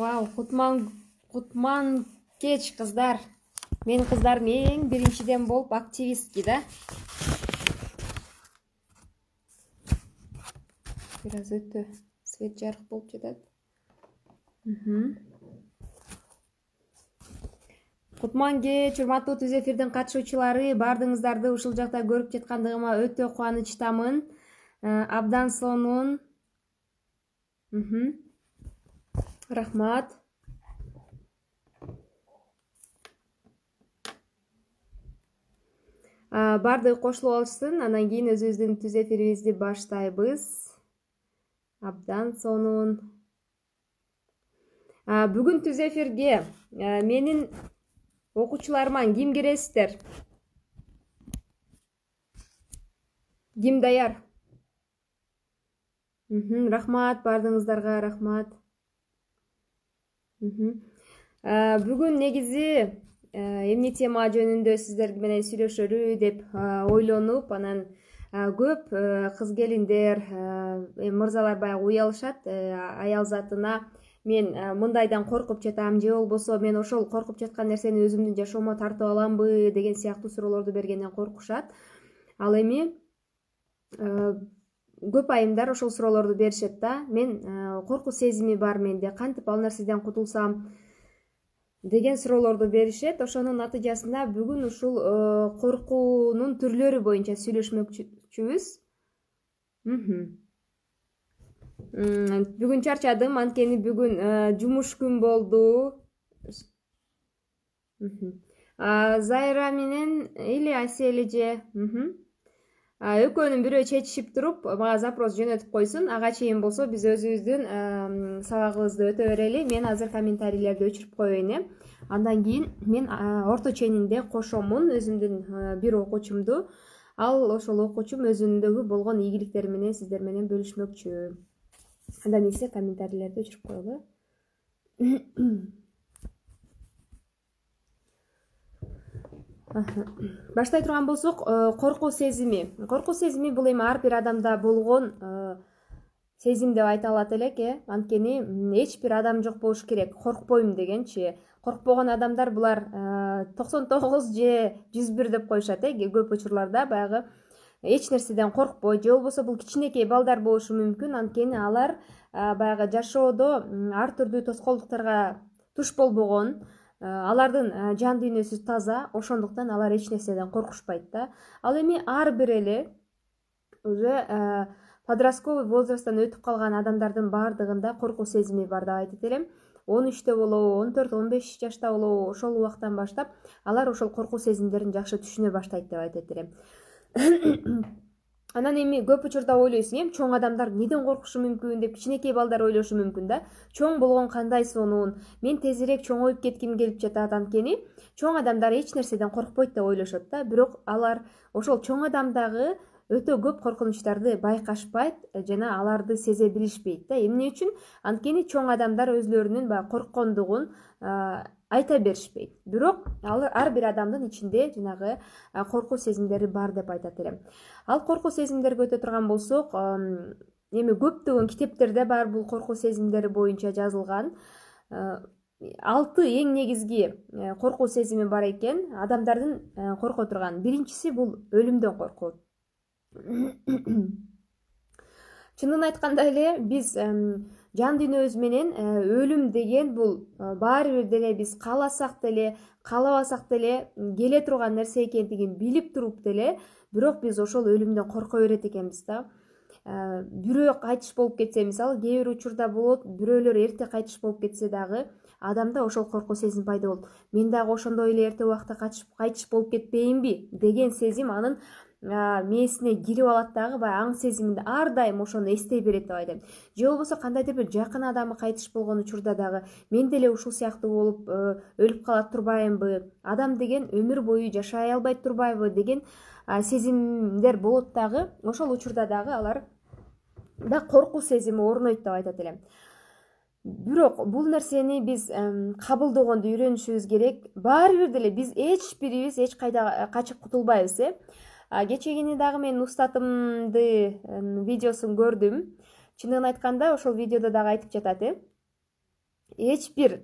вау кутман кутман кеч кыздар менин кыздарым эң биринчиден болуп активистки да бир аз өтө свет жарык болуп жатат кутман кеч урматтуу түз эфирдин катышуучулары баардыгыңыздарды ушул жакта көрүп жаткандыгыма өтө кубанычтамын э, абдан сонун рахмат Барды кошулуп алышсын анан кийин өзүбүздүн түз эфирибизди баштайбыз абдан сонун Бүгін түз эфирге менин окуучуларыман ким киресиздер ким даяр рахмат баардыгыңыздарга рахмат бүгүн негизи э, эмне тема жөнүндө сиздер менен сүйлөшөлү деп ойлонуп анан көп э, кыз келиндер эми мырзалар баягы уялышат э, аял затына мен мындайдан коркуп жатам же болбосо мен ошол коркуп жаткан нерсени өзүмдүн жашоомо тартып аламбы деген сыяктуу суроолорду бергенден коркушат ал эми көп айымдар ошол суроолорду беришет да мен э, коркуу сезими бар менде кантип ал нерседен кутулсам деген суроолорду беришет ошонун натыйжасында бүгүн ушул э, коркуунун түрлөрү боюнча сүйлөшмөкчүбүз бүгүн чарчадым анткени бүгүн э, жумуш күн болду зайра менен или асель эже экөөнүн бирөө чечишип туруп мага запрос жөнөтүп койсун ага чейин болсо биз өзүбүздүн сабагыбызды өтө берели мен азыр комментарийлерди өчүрүп коеюн э андан кийин мен орто ченинде кошомун өзүмдүн бир окуучумду ал ошол окуучум өзүндөгү болгон ийгиликтери менен сиздер менен бөлүшмөкчү анда эмесе комментарийлерди өчүрүп коелу баштай турган болсок э, коркуу сезими коркуу сезими бул эми ар бир адамда болгон э, сезим деп айта алат элек э анткени эч бир адам жок болуш керек коркпойм дегенчи коркпогон адамдар булар э, токсон тогуз же жүз бир деп коюшат э көп учурларда баягы эч нерседен коркпойт же болбосо бул кичинекей балдар болушу мүмкүн анткени алар баягы жашоодо ар түрдүү тоскоолдуктарга туш болбогон Э, алардын э, жан дүйнөсү таза ошондуктан алар эч нерседен коркушпайт да ал эми ар бир эле уже э, подростковый возрасттан өтүп калган адамдардын баардыгында коркуу сезими бар деп айтат элем он үчтө болобу он төрт он беш жашта болобу ошол убактан баштап алар ошол коркуу сезимдерин жакшы түшүнө баштайт деп айтат элем анан эми көп учурда ойлойсуң эми чоң адамдар эмнеден коркушу мүмкүн деп кичинекей балдар ойлошу мүмкүн да чоң болгон кандай сонун мен тезирээк чоңоюп кетким келип жатат анткени чоң адамдар эч нерседен коркпойт деп ойлошот да бирок алар ошол чоң адамдагы өтө көп коркунучтарды байкашпайт э, жана аларды сезе билишпейт да эмне үчүн анткени чоң адамдар өзүлөрүнүн баягы корккондугун айта беришпейт бирок ал ар бир адамдын ичинде жанагы коркуу сезимдери бар деп айтат элем ал коркуу сезимдерге өтө турган болсок эми көптөгөн китептерде бар бул коркуу сезимдери боюнча жазылган алты эң негизги э, коркуу сезими бар экен адамдардын э, корко турган биринчиси бул өлүмдөн коркуу чынын айтканда эле биз жан дүйнөбүз менен э, өлүм деген бул э, баары бир деле биз кааласак деле каалабасак деле келе турган нерсе экендигин билип туруп деле бирок биз ошол өлүмдөн корко берет экенбиз да э, бирөө кайтыш болуп кетсе мисалы кээ бир учурда болот бирөөлөр эрте кайтыш болуп кетсе дагы адамда ошол коркуу сезим пайда болот мен дагы ошондой эле эрте убакта кайтыш болуп кетпейинби деген сезим анын мээсине кирип алат дагы баягы аң сезимин ар дайым ошону эстей берет деп айтам же болбосо кандайдыр бир жакын адамы кайтыш болгон учурда дагы мен деле ушул сыяктуу болуп э, өлүп кала турбаймымбы адам деген өмүр бою жашай албай турбайбы деген сезимдер болот дагы ошол учурда дагы аларда коркуу сезими орнойт деп айтат элем бирок бул нерсени биз кабылдогонду үйрөнүшүбүз керек баары бир деле биз эч бирибиз эч кайда качып кутулбайбыз э кечэ дагы мен устатымды видеосун көрдүм чындыгын айтканда ошол видеодо дагы айтып жатат э эч бир э,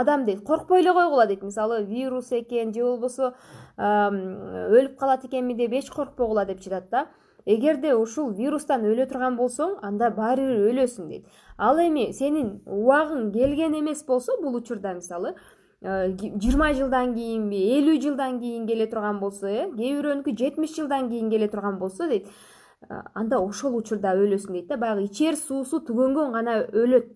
адам дейт коркпой эле койгула дейт мисалы вирус экен же болбосо өлүп калат экенми деп эч коркпогула деп жатат да эгерде ушул вирустан өлө турган болсоң анда баары бир өлөсүң дейт ал эми сенин убагың келген эмес болсо бул учурда мисалы Э, жыйырма жылдан кийинби элүү жылдан кийин келе турган болсо э кээ бирөөнүкү жетимиш жылдан кийин келе турган болсо дейт э, анда ошол учурда өлөсүң дейт да баягы ичер суусу түгөнгөн гана өлөт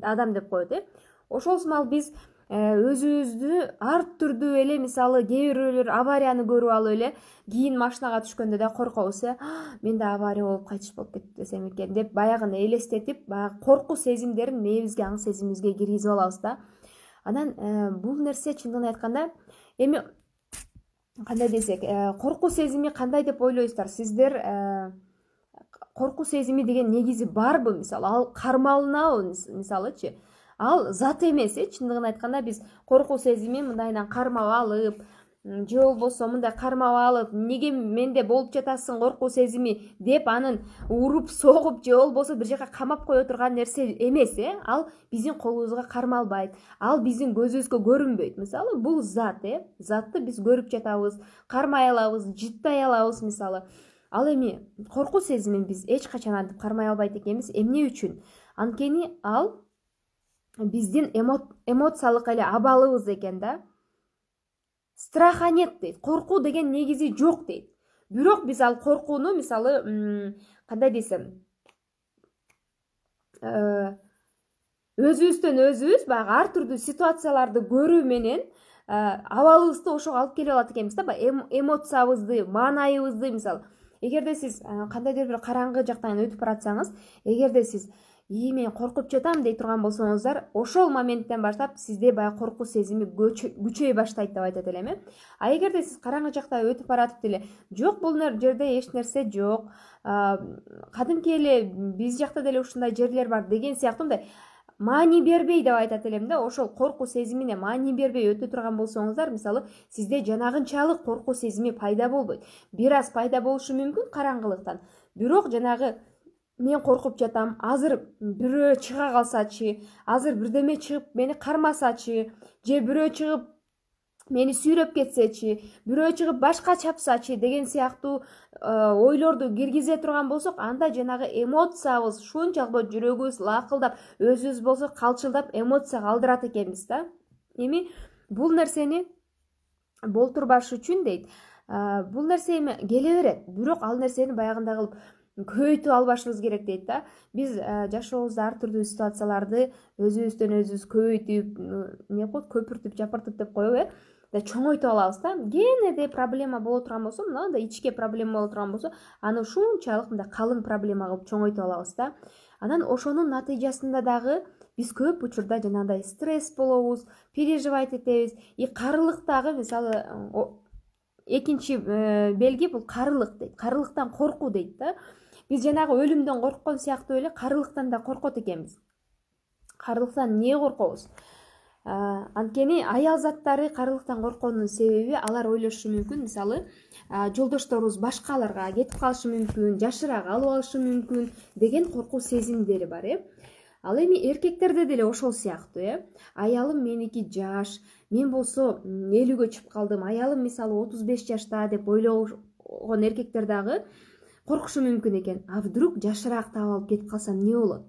адам деп коет э ошол сымал биз э, өзүбүздү ар түрдүү эле мисалы кээ бирөөлөр аварияны көрүп алып эле кийин машинага түшкөндө да коркобуз э менде авария болуп кайтыш болуп кетти десем экен деп баягыны элестетип баягы коркуу сезимдерин мээбизге аң сезимибизге киргизип алабыз да анан э, бул нерсе чындыгын айтканда эми кандай десек э, коркуу сезими кандай деп ойлойсуздар сиздер э, коркуу сезими деген негизи барбы мисалы ал кармалынабы мисалычы ал зат эмес э чындыгын айтканда биз коркуу сезимин мындайынан кармап алып же болбосо мындай кармап алып эмнеге менде болуп жатасың коркуу сезими деп анын уруп согуп же болбосо бир жака камап кое турган нерсе эмес э ал биздин колубузга кармалбайт ал биздин көзүбүзгө көрүнбөйт мисалы бул зат э затты биз көрүп жатабыз кармай алабыз жыттай алабыз мисалы ал эми коркуу сезимин биз эч качан антип кармай албайт экенбиз эмне үчүн анткени ал биздин эмоциялык эле абалыбыз экен да страха нет дейт коркуу деген негизи жок дейт бирок биз ал коркууну мисалы кандай десем э, өзүбүздөн өзүбүз баягы ар түрдүү ситуацияларды көрүү менен э, абалыбызды ошого алып келип алат экенбиз да баягы эмоциябызды маанайыбызды мисалы эгерде сиз э, кандайдыр бир караңгы жактан өтүп баратсаңыз эгерде сиз ии мен коркуп жатам дей турган болсоңуздар ошол моменттен баштап сизде баягы коркуу сезими күчөй баштайт деп айтат элем э а эгерде сиз караңгы жакта өтүп баратып деле жок бул жерде эч нерсе жок кадимки эле биз жакта деле ушундай жерлер бар деген сыяктуу мындай маани бербей деп айтат элем да ошол коркуу сезимине маани бербей өтө турган болсоңуздар мисалы сизде жанагынчалык коркуу сезими пайда болбойт бир аз пайда болушу мүмкүн караңгылыктан бирок жанагы мен коркуп жатам азыр бирөө чыга калсачы азыр бирдеме чыгып мени кармасачы же бирөө чыгып мени сүйрөп кетсечи бирөө чыгып башка чапсачы деген сыяктуу э, ойлорду киргизе турган болсок анда жанагы эмоциябыз ушунчалык бо жүрөгүбүз лакылдап өзүбүз болсо калчылдап эмоция калдырат экенбиз да эми бул нерсени болтурбаш үчүн дейт э, бул нерсе эми келе берет бирок ал нерсени баягындай кылып көбөйтүп албашыбыз керек дейт да биз э, жашообузда ар түрдүү ситуацияларды өзүбүздөн өзүбүз көбөйтүп эмне коет көпүртүп жапыртып деп коебу э мындай чоңойтуп алабыз да кенеде проблема боло турган болсо мындай ичке проблема боло турган болсо аны ушунчалык мындай калың проблема кылып чоңойтуп алабыз да анан ошонун натыйжасында дагы биз көп учурда жанагындай стресс болобуз переживать этебиз и карылык дагы мисалы э, экинчи э, белги бул карылык дейт карылыктан коркуу дейт да биз жанагы өлүмдөн корккон сыяктуу эле карылыктан да коркот экенбиз карылыктан эмнеге коркобуз анткени аял заттары карылыктан коркконудун себеби алар ойлошу мүмкүн мисалы жолдошторубуз башкаларга кетип калышы мүмкүн жашыраак алып алышы мүмкүн деген коркуу сезимдери бар э ал эми эркектерде деле ошол сыяктуу э аялым меники жаш мен болсо элүүгө чыгып калдым аялым мисалы отуз беш жашта деп ойлогон эркектер дагы коркушу мүмкін екен а вдруг жашыраак таап алып кетіп қалсам не болады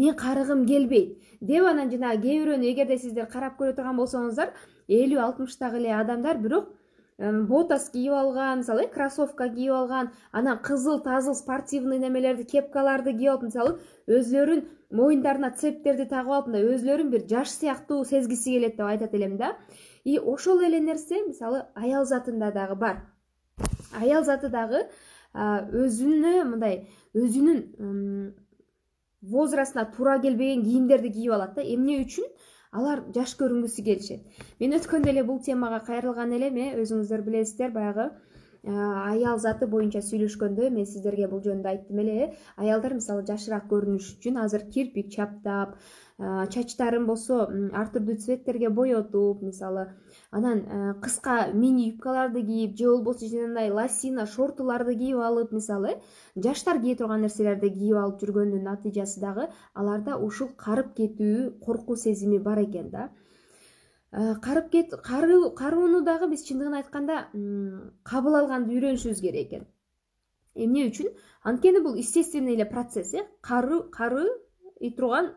мен қарығым келбейт деп анан жанагы кээ бирөөнү эгерде сиздер карап көрө турган болсоңуздар элүү алтымыштагы эле адамдар бирок э, ботас кийип алган мисалы э, кроссовка кийип алган анан кызыл тазыл спортивный немелерди кепкаларды кийип алып мисалы өзүлөрүн моюндарына цептерди тагып алып мындай өзүлөрүн бир жаш сыяктуу сезгиси келет деп айтат элем да и ошол эле нерсе мисалы аял затында дагы бар аял заты дагы өзіні мындай өзінің возрастына тура келбеген киімдерді киіп алады да эмне үчүн алар жаш көрүнгүсү келишет мен өткөндө эле бул темага кайрылган элем э өзүңүздөр билесиздер баягы Э, аял заты боюнча сүйлөшкөндө мен сиздерге бул жөнүндө айттым эле э аялдар мисалы жашыраак көрүнүш үчүн азыр кирпик чаптап э, чачтарын болсо ар түрдүү цветтерге боетуп мисалы анан э, кыска мини юбкаларды кийип же болбосо жанагындай лосина шортуларды кийип алып мисалы э жаштар кие турган нерселерди кийип алып жүргөндүн натыйжасы дагы аларда ушул карып кетүү коркуу сезими бар экен да Э, карып кет карууну дагы биз чындыгын айтканда кабыл алганды үйрөнүшүбүз керек экен э, эмне үчүн анткени бул естественный эле процесс э кары турган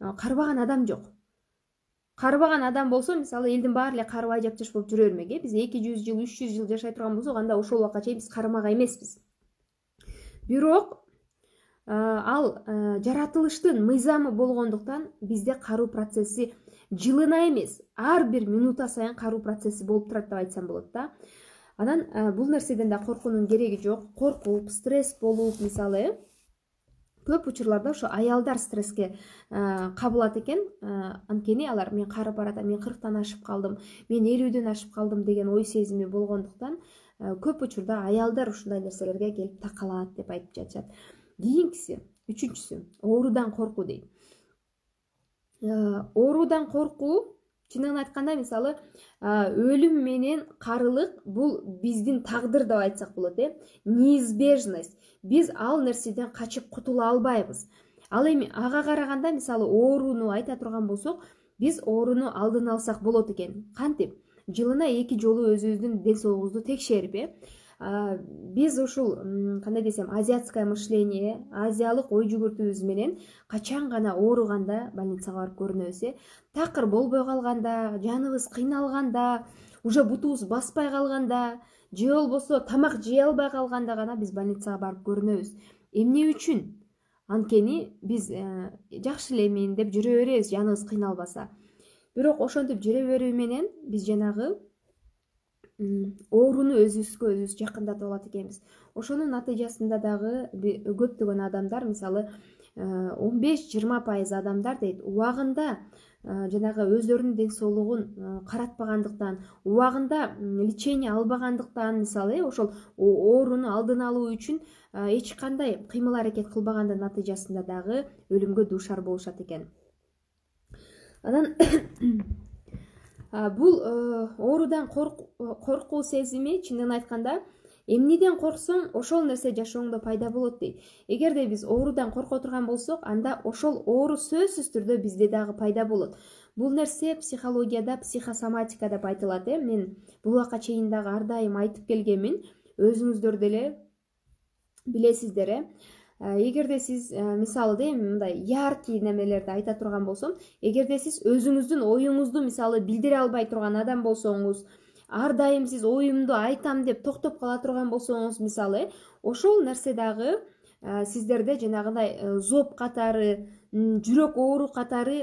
э, карыбаган адам жок карыбаган адам болсо мисалы элдин баары эле карыбай жапжаш болуп жүрө бермек э биз эки жүз жыл үч жүз жыл жашай турган болсок анда ошол убакка чейин биз карымак эмеспиз бирок ал жаратылыштын мыйзамы болгондуктан бизде каруу процесси жылына эмес ар бир минута сайын каруу процесси болуп турат деп айтсам болот да анан э, бул нерседен да коркуунун кереги жок коркуп стресс болуп мисалы көп учурларда ошо аялдар стресске э, кабылат экен э, анткени алар мен карып баратам мен кырктан ашып калдым мен элүүдөн ашып калдым деген ой сезими болгондуктан көп учурда аялдар ушундай нерселерге келип такалат деп айтып жатышат кийинкиси үчүнчүсү оорудан коркуу дейт Э, оорудан коркуу чындыгын айтканда мисалы э, өлүм менен карылык бул биздин тагдыр деп айтсак болот э неизбежность биз ал нерседен качып кутула албайбыз ал эми ага караганда мисалы ооруну айта турган болсок биз ооруну алдын алсак болот экен кантип жылына эки жолу өзүбүздүн ден соолугубузду текшерип э биз ушул кандай десем азиатское мышление азиялык ой жүгүртүүбүз менен качан гана ооруганда больницага барып көрүнөбүз э такыр болбой калганда жаныбыз кыйналганда уже бутубуз баспай калганда же болбосо тамак жей албай калганда гана биз больницага барып көрүнөбүз эмне үчүн анткени биз э, жакшы эле элемин деп жүрө беребиз жаныбыз кыйналбаса бирок ошентип жүрө берүү менен биз жанагы ооруну өзүбүзгө өзүбүз жакындатып алат экенбиз ошонун натыйжасында дагы көптөгөн адамдар мисалы э, он беш жыйырма пайыз адамдар дейт убагында э, жанагы өздөрүнүн ден соолугун э, каратпагандыктан убагында лечение албагандыктан мисалы э ошол ооруну алдын алуу үчүн эч кандай кыймыл аракет кылбагандын натыйжасында дагы өлүмгө дуушар болушат экен анан бул э, оорудан э, коркуу сезими чындыгын айтканда эмнеден корксоң ошол нерсе жашооңдо пайда болот дейт эгерде биз оорудан корко турган болсок анда ошол оору сөзсүз түрдө бизде дагы пайда болот бул нерсе психологияда психосоматика деп айтылат э мен бул убакка чейин дагы ар дайым айтып келгенмин өзүңүздөр деле билесиздер э Э, эгерде сиз э, мисалы даэм мындай яркий немелерди айта турган болсом эгерде сиз өзүңүздүн оюңузду мисалы билдире албай турган адам болсоңуз ар дайым сиз оюмду айтам деп токтоп кала турган болсоңуз мисалы э ошол нерсе дагы сиздерде жанагындай э, зоб катары жүрөк оору катары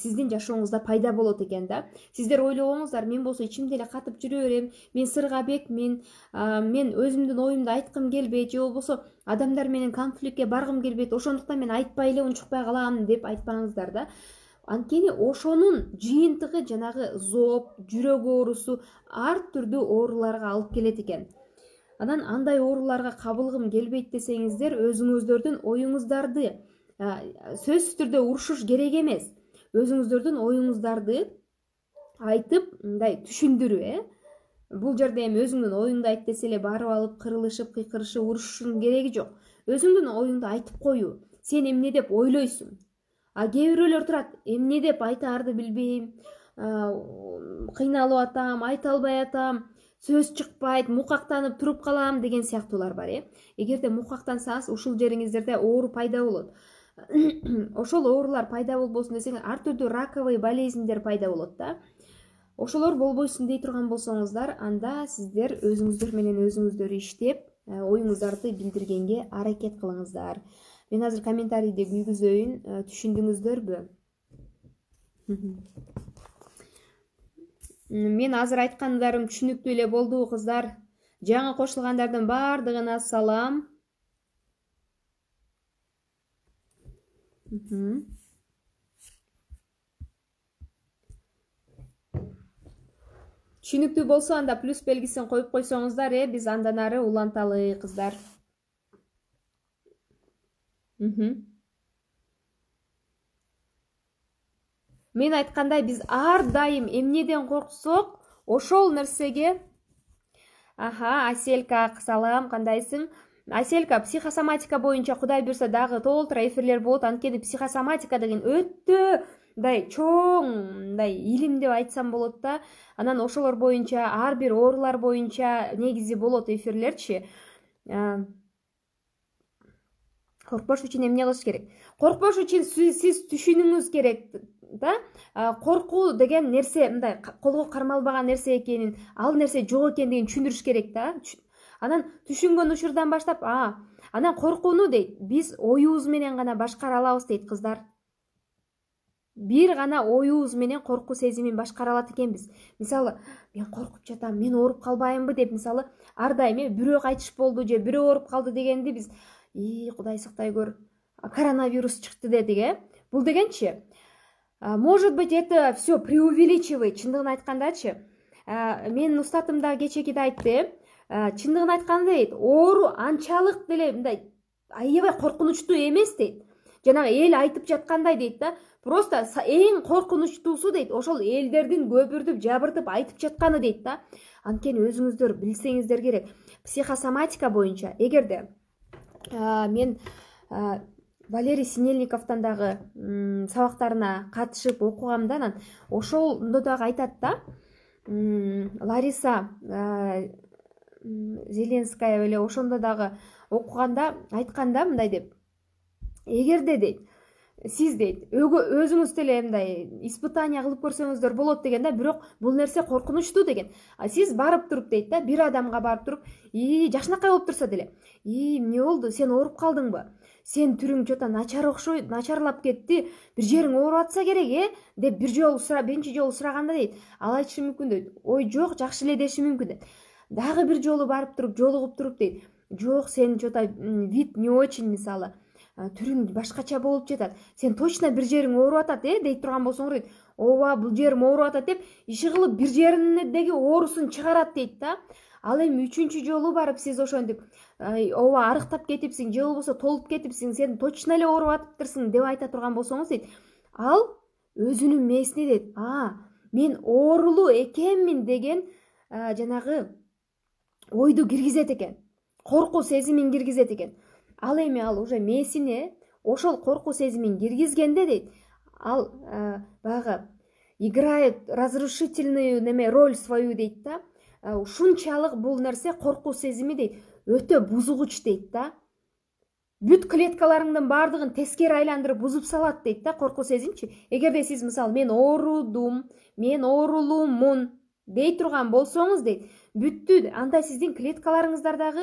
сиздин жашооңузда пайда болот экен да сиздер ойлобоңуздар мен болсо ичимде эле катып жүрө берем мен сырга бекмин мен өзүмдүн оюмду айткым келбейт же болбосо адамдар менен конфликтке баргым келбейт ошондуктан мен айтпай эле унчукпай калам деп айтпаңыздар да анткени ошонун жыйынтыгы жанагы зооп жүрөк оорусу ар түрдүү ооруларга алып келет экен анан андай ооруларга кабылгым келбейт десеңиздер өзүңүздөрдүн оюңуздарды сөзсүз түрдө урушуш керек эмес өзүңүздөрдүн оюңуздарды айтып мындай түшүндүрүү э бул жерде эми өзүңдүн оюңду айт десе эле барып алып кырылышып кыйкырышып урушуштун кереги жок өзүңдүн оюңду айтып коюу сен эмне деп ойлойсуң а кээ бирөөлөр турат эмне деп айтаарды билбейм кыйналып атам айта албай атам сөз чыкпайт мукактанып туруп калам деген сыяктуулар бар э эгерде мукактансаңыз ушул жериңиздерде оору пайда болот ошол оорулар пайда болбосун десең ар түрдүү раковый болезньдер пайда болот да ошолор болбосун дей турган болсоңуздар анда сиздер өзүңүздөр менен өзүңүздөр иштеп э, оюңуздарды билдиргенге аракет кылыңыздар мен азыр комментарийди күйгүзөйүн э, түшүндүңүздөрбү мен азыр айткандарым түшүнүктүү эле болдубу кыздар жаңы кошулгандардын баардыгына салам Mhm. түшүнүктүү болсо анда плюс белгисин қойып койсоңуздар э биз андан ары уланталы кыздар мен айткандай биз ар дайым эмнеден корксок ошол нерсеге аха аселька салам қандайсың? аселька психосоматика боюнча кудай буюрса дагы толтура эфирлер болот анткени психосоматика деген өтө мындай чоң мындай илим деп айтсам болот да анан ошолор боюнча ар бир оорулар боюнча негизи болот эфирлерчи коркпош үчүн эмне кылыш керек коркпош үчүн сиз түшүнүңүз керек да коркуу деген нерсе мындай колго кармалбаган нерсе экенин ал нерсе жок экендигин түшүндүрүш керек да анан түшүнгөн учурдан баштап а анан коркууну дейт биз оюбуз менен гана башкара алабыз дейт кыздар бир гана оюбуз менен коркуу сезимин башкара алат экенбиз мисалы мен коркуп жатам мен ооруп калбаймынбы деп мисалы ар дайым э бирөө кайтыш болду же бирөө ооруп калды дегенди биз ии кудай сактай көр коронавирус чыкты дедик э бул дегенчи может быть это все преувеличивает чындыгын айткандачы менин устатым дагы кечекиде айтты э чындыгын айтканда дейт оору анчалык деле мындай аябай коркунучтуу эмес дейт жанагы эл айтып жаткандай дейт да просто эң коркунучтуусу дейт ошол элдердин көпүртүп жабыртып айтып жатканы дейт да анткени өзүңүздөр билсеңиздер керек психосоматика боюнча эгерде мен валерий синельниковдон дагы сабактарына катышып окугам да анан ошондо дагы айтат да лариса зеленская беле ошондо дагы окуганда айткан да мындай деп эгерде дейт сиз дейт өзүңүз деле мындай испытание кылып көрсөңүздөр болот деген да бирок бул нерсе коркунучтуу деген а сиз барып туруп дейт да бир адамга барып туруп ии жакшынакай болуп турса деле ии эмне болду сен ооруп калдыңбы сенин түрүң че то начар окшой начарлап кетти бир жериң ооруп атса керек э деп бир жолу биринчи жолу сураганда дейт ал айтышы мүмкүн дейт ой жок жакшы эле деши мүмкүн дейт дагы бир жолу барып туруп жолугуп туруп дейт жок сен че то вид не очень мисалы түрүң башкача болуп жатат сен точно бир жериң ооруп атат э дей турган болсоңор дейт ооба бул жерим ооруп атат деп иши кылып бир жериндеги оорусун чыгарат дейт да ал эми үчүнчү жолу барып сиз ошентип ооба арыктап кетипсиң же болбосо толуп кетипсиң сен точно эле ооруп атыптырсың деп айта турган болсоңуз дейт ал өзүнүн мээсине дейт а мен оорулуу экенмин деген жанагы ойду киргизет экен коркуу сезимин киргизет экен ал эми ал уже мээсине ошол коркуу сезимин киргизгенде дейт ал э, баягы играет разрушительную неме роль свою дейт да э, ушунчалык бул нерсе коркуу сезими дейт өтө бузгуч дейт да бүт клеткаларыңдын баардыгын тескери айландырып бузуп салат дейт да коркуу сезимчи эгерде сиз мисалы мен оорудум мен оорулуумун дей турган болсоңуз дейт бүттү анда сиздин клеткаларыңыздардагы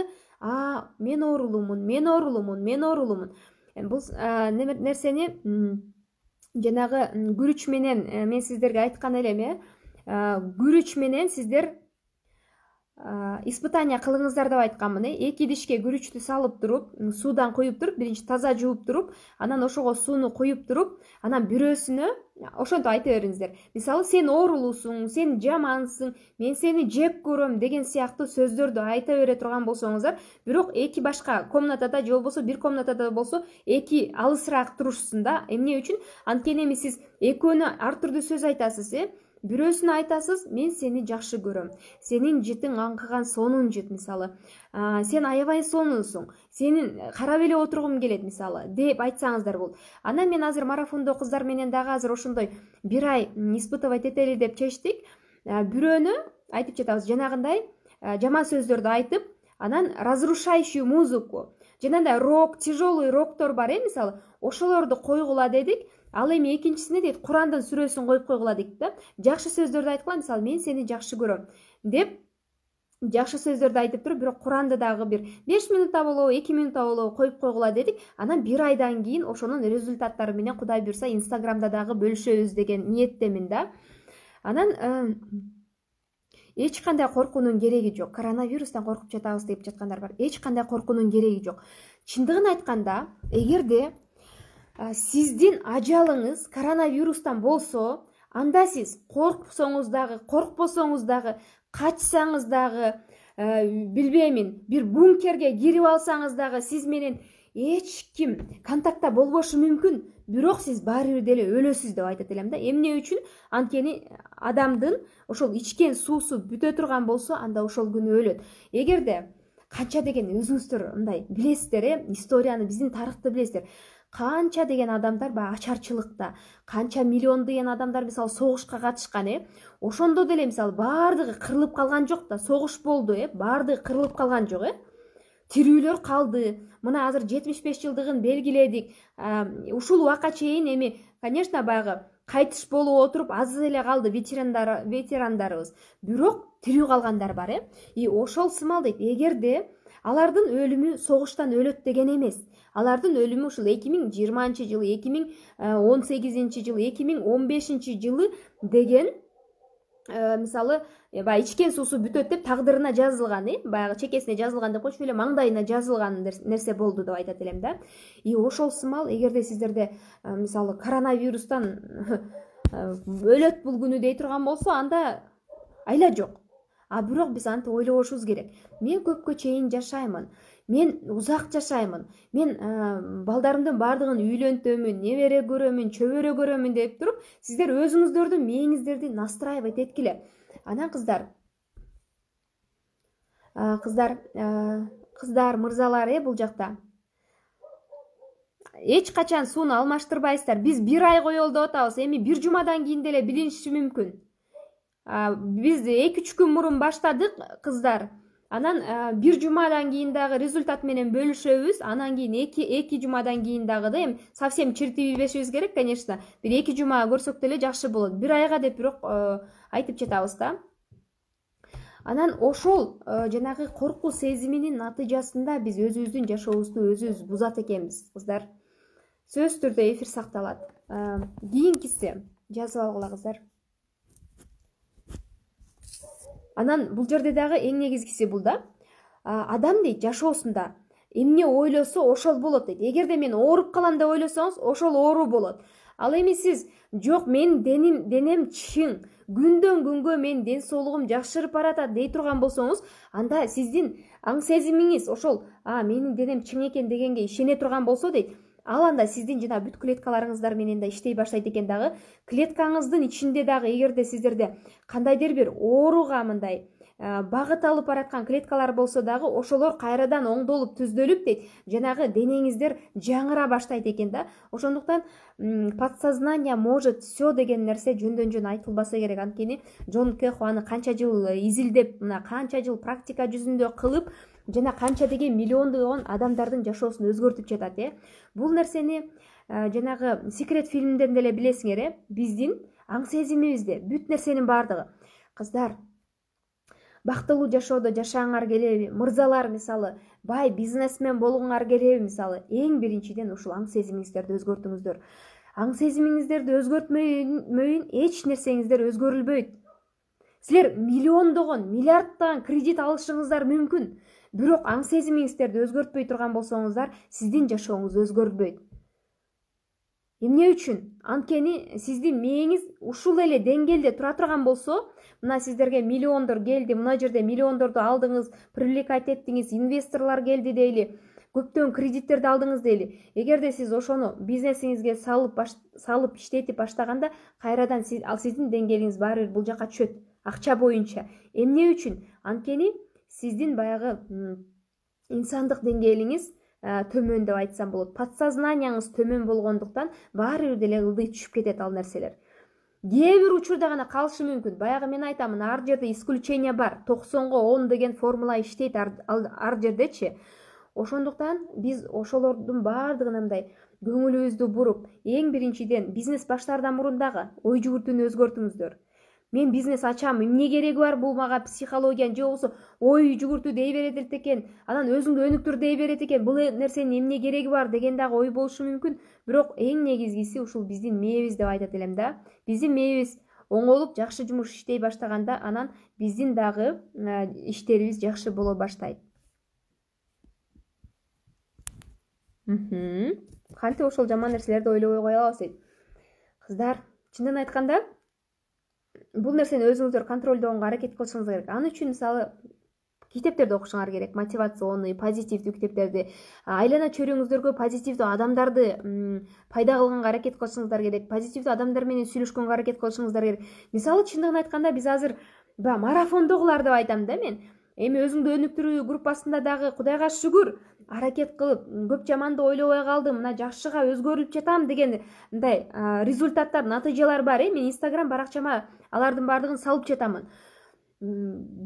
а мен оорулуумун мен оорулуумун мен оорулуумун э, бул э, нерсени жанагы күрүч менен э, мен сиздерге айткан элем э күрүч менен сиздер испытание кылыңыздар деп айтканмын э эки идишке күрүчтү салып туруп суудан куюп туруп биринчи таза жууп туруп анан ошого сууну куюп туруп анан бирөөсүнө ошентип айта бериңиздер мисалы сен оорулуусуң сен жамансың мен сени жек көрөм деген сыяктуу сөздөрдү айта бере турган болсоңуздар бирок эки башка комнатада же болбосо бир комнатада болсо эки алысыраак турушсун да эмне үчүн анткени эми сиз экөөнө ар түрдүү сөз айтасыз э бирөөсүнө айтасыз мен сени жакшы көрөм сенин жытың аңкыган сонун жыт мисалы сен аябай сонунсуң сенин э, карап эле отургум келет мисалы деп айтсаңыздар болот анан мен азыр марафондо кыздар менен дагы азыр ошондой бир ай испытывать этели деп чечтик бирөөнү айтып жатабыз жанагындай э, жаман сөздөрдү айтып анан разрушающую музыку жанагындай рок тяжелый роктор бар э мисалы ошолорду койгула дедик ал эми экинчисине дейт курандын сүрөсүн коюп койгула дейт да жакшы сөздөрдү айткыла мисалы мен сени жакшы көрөм деп жакшы сөздөрдү айтып туруп бирок куранды дагы бир беш минута болобу эки минута болобу коюп койгула дедик анан бир айдан кийин ошонун результаттары менен кудай буюрса инстаграмда дагы бөлүшөбүз деген ниеттемин да анан э, эч кандай коркуунун кереги жок коронавирустан коркуп жатабыз деп жаткандар бар эч кандай коркуунун кереги жок чындыгын айтканда эгерде сиздин ажалыңыз коронавирустан болсо анда сиз корксоңуз дагы коркпосоңуз дагы качсаңыз дагы э, билбеймин бир бункерге кирип алсаңыз дагы сиз менен эч ким контактта болбошу мүмкүн бирок сиз баары бир деле өлөсүз деп айтат элем да эмне үчүн анткени адамдын ошол ичкен суусу бүтө турган болсо анда ошол күнү өлөт эгерде канча деген өзүңүздөр мындай билесиздер э историяны биздин тарыхты билесиздер канча деген адамдар баягы ачарчылыкта канча миллион деген адамдар мисалы согушка катышкан э ошондо деле мисалы баардыгы кырылып калган жок да согуш болду э баардыгы кырылып калган жок э тирүүлөр калды мына азыр жетимиш беш жылдыгын белгиледик ушул убакка чейин эми конечно баягы қайтыш болуп отырып, аз эле қалды ветерандар ветерандарыбыз бирок тирүү калгандар бар э и ошол сымал дейт эгерде алардын өлүмү согуштан өлөт деген эмес алардын өлүмү ушул эки миң жыйырманчы жылы эки миң э, он сегизинчи жылы эки миң он бешинчи жылы деген Э, мисалы э, баягы ичкен суусу бүтөт деп тагдырына жазылган э баягы чекесине жазылган деп койчуй эле маңдайына жазылган нерсе болду деп айтат элем да и ошол сымал эгерде сиздерде э, мисалы коронавирустан өлөт бул күнү дей турган болсо анда айла жок а бирок биз антип ойлобошубуз керек мен көпкө чейин жашаймын мен узак жашаймын мен э, балдарымдын баардыгын үйлөнтөмүн небере көрөмүн чөбөрө көрөмүн деп туруп сиздер өзүңүздөрдүн мээңиздерди настраивать эткиле анан кыздар э, кызда э, кыздар мырзалар э бул жакта эч качан сууну алмаштырбайсыздар биз бир ай коелу деп атабыз эми бир жумадан кийин деле билиниши мүмкүн биз эки үч күн мурун баштадык кыздар анан бир жумадан кийин дагы результат менен бөлүшөбүз анан кийин эки жумадан кийин дагы да эми совсем чертип ийбешибиз керек конечно бир эки жума көрсөк деле жакшы болот бир айга деп бирок айтып жатабыз да анан ошол жанагы коркуу сезиминин натыйжасында биз өзүбүздүн жашообузду өзүбүз бузат экенбиз кыздар сөзсүз түрдө эфир сакталат кийинкиси жазып алгыла кыздар анан бул жерде дагы эң негизгиси бул да адам дейт жашоосунда эмне ойлосо ошол болот дейт эгерде мен ооруп калам деп ойлосоңуз ошол оору болот ал эми сиз жок менин денем чың күндөн күнгө менин ден соолугум жакшырып баратат дей турган болсоңуз анда сиздин аң сезимиңиз ошол менин денем чың экен дегенге ишене турган болсо дейт ал анда сиздин жана бүт клеткаларыңыздар менен да иштей баштайт экен дагы клеткаңыздын ичинде дагы эгерде сиздерде кандайдыр бир ооруга мындай э, багыт алып бараткан клеткалар болсо дагы ошолор кайрадан оңдолуп түздөлүп дейт жанагы денеңиздер жаңыра баштайт экен да ошондуктан подсознание может все деген нерсе жөндөн жөн айтылбаса керек анткени джон аны канча жыл э, изилдеп мына канча жыл практика жүзүндө кылып жана канча деген миллиондогон адамдардын жашоосун өзгөртүп жатат э бул нерсени э, жанагы секрет фильмден деле билесиңер э биздин аң сезимибизде бүт нерсенин баардыгы кыздар бактылуу жашоодо жашагыңар келеби мырзалар мисалы бай бизнесмен болгуңар келеби мисалы эң биринчиден ушул аң сезимиңиздерди өзгөртүңүздөр аң сезимиңиздерди өзгөртмөйүн эч нерсеңиздер өзгөрүлбөйт силер миллиондогон миллиарддаган кредит алышыңыздар мүмкүн бирок аң сезимиңиздерди өзгөртпөй турган болсоңуздар сиздин жашооңуз өзгөрбөйт эмне үчүн анткени сиздин мээңиз ушул эле деңгээлде тура турган болсо мына сиздерге миллиондор келди мына жерде миллиондорду алдыңыз привлекать эттиңиз инвесторлор келди дейли көптөгөн кредиттерди алдыңыз дейли эгерде сиз ошону бизнесиңизге салып салып иштетип баштаганда кайрадан ал сиздин деңгээлиңиз баары бир бул жака түшөт акча боюнча эмне үчүн анткени сиздин баягы инсандык деңгээлиңиз төмөн деп айтсам болот подсознанияңыз төмөн болгондуктан баары бир деле ылдый түшүп кетет ал нерселер кээ бир учурда гана калышы мүмкүн баягы мен айтамын ар жерде исключение бар токсонго он деген формула иштейт ар жердечи ошондуктан биз ошолордун баардыгына мындай көңүлүбүздү буруп эң биринчиден бизнес баштаардан мурун дагы ой жүгүртүүнү өзгөртүңүздөр мен бизнес ачам эмне кереги бар бул мага психологиянын же болбосо ой жүгүртүү дей берет экен анан өзүңдү өнүктүр дей берет экен бул э, нерсенин эмне кереги бар деген дагы ой болушу мүмкүн бирок эң негизгиси ушул биздин мээбиз деп айтат элем да биздин мээбиз оңолуп жакшы жумуш иштей баштаганда анан биздин дагы э, иштерибиз жакшы боло баштайт кантип ошол жаман нерселерди ойлобой кое алабыз дейт кыздар чынын айтканда Бұл нәрсені өзіңіздер контролдогонго аракет кылышыңыз керек ан үчүн мисалы китептерди окушуңар керек мотивационный позитивдүү китептерди айлана чөйрөңүздөргө позитивдүү адамдарды пайда кылганга аракет кылышыңыздар керек позитивдүү адамдар менен сүйлөшкөнгө аракет кылышыңыздар керек мисалы чындыгын айтканда биз азыр баягы марафондогулар деп айтам да мен эми өзүңдү өнүктүрүү группасында дагы кудайга шүгүр аракет кылып көп жаманды ойлобой калдым мына жакшыга өзгөрүлүп жатам деген мындай результаттар натыйжалар бар э мен инстаграм баракчама алардын баардыгын салып жатамын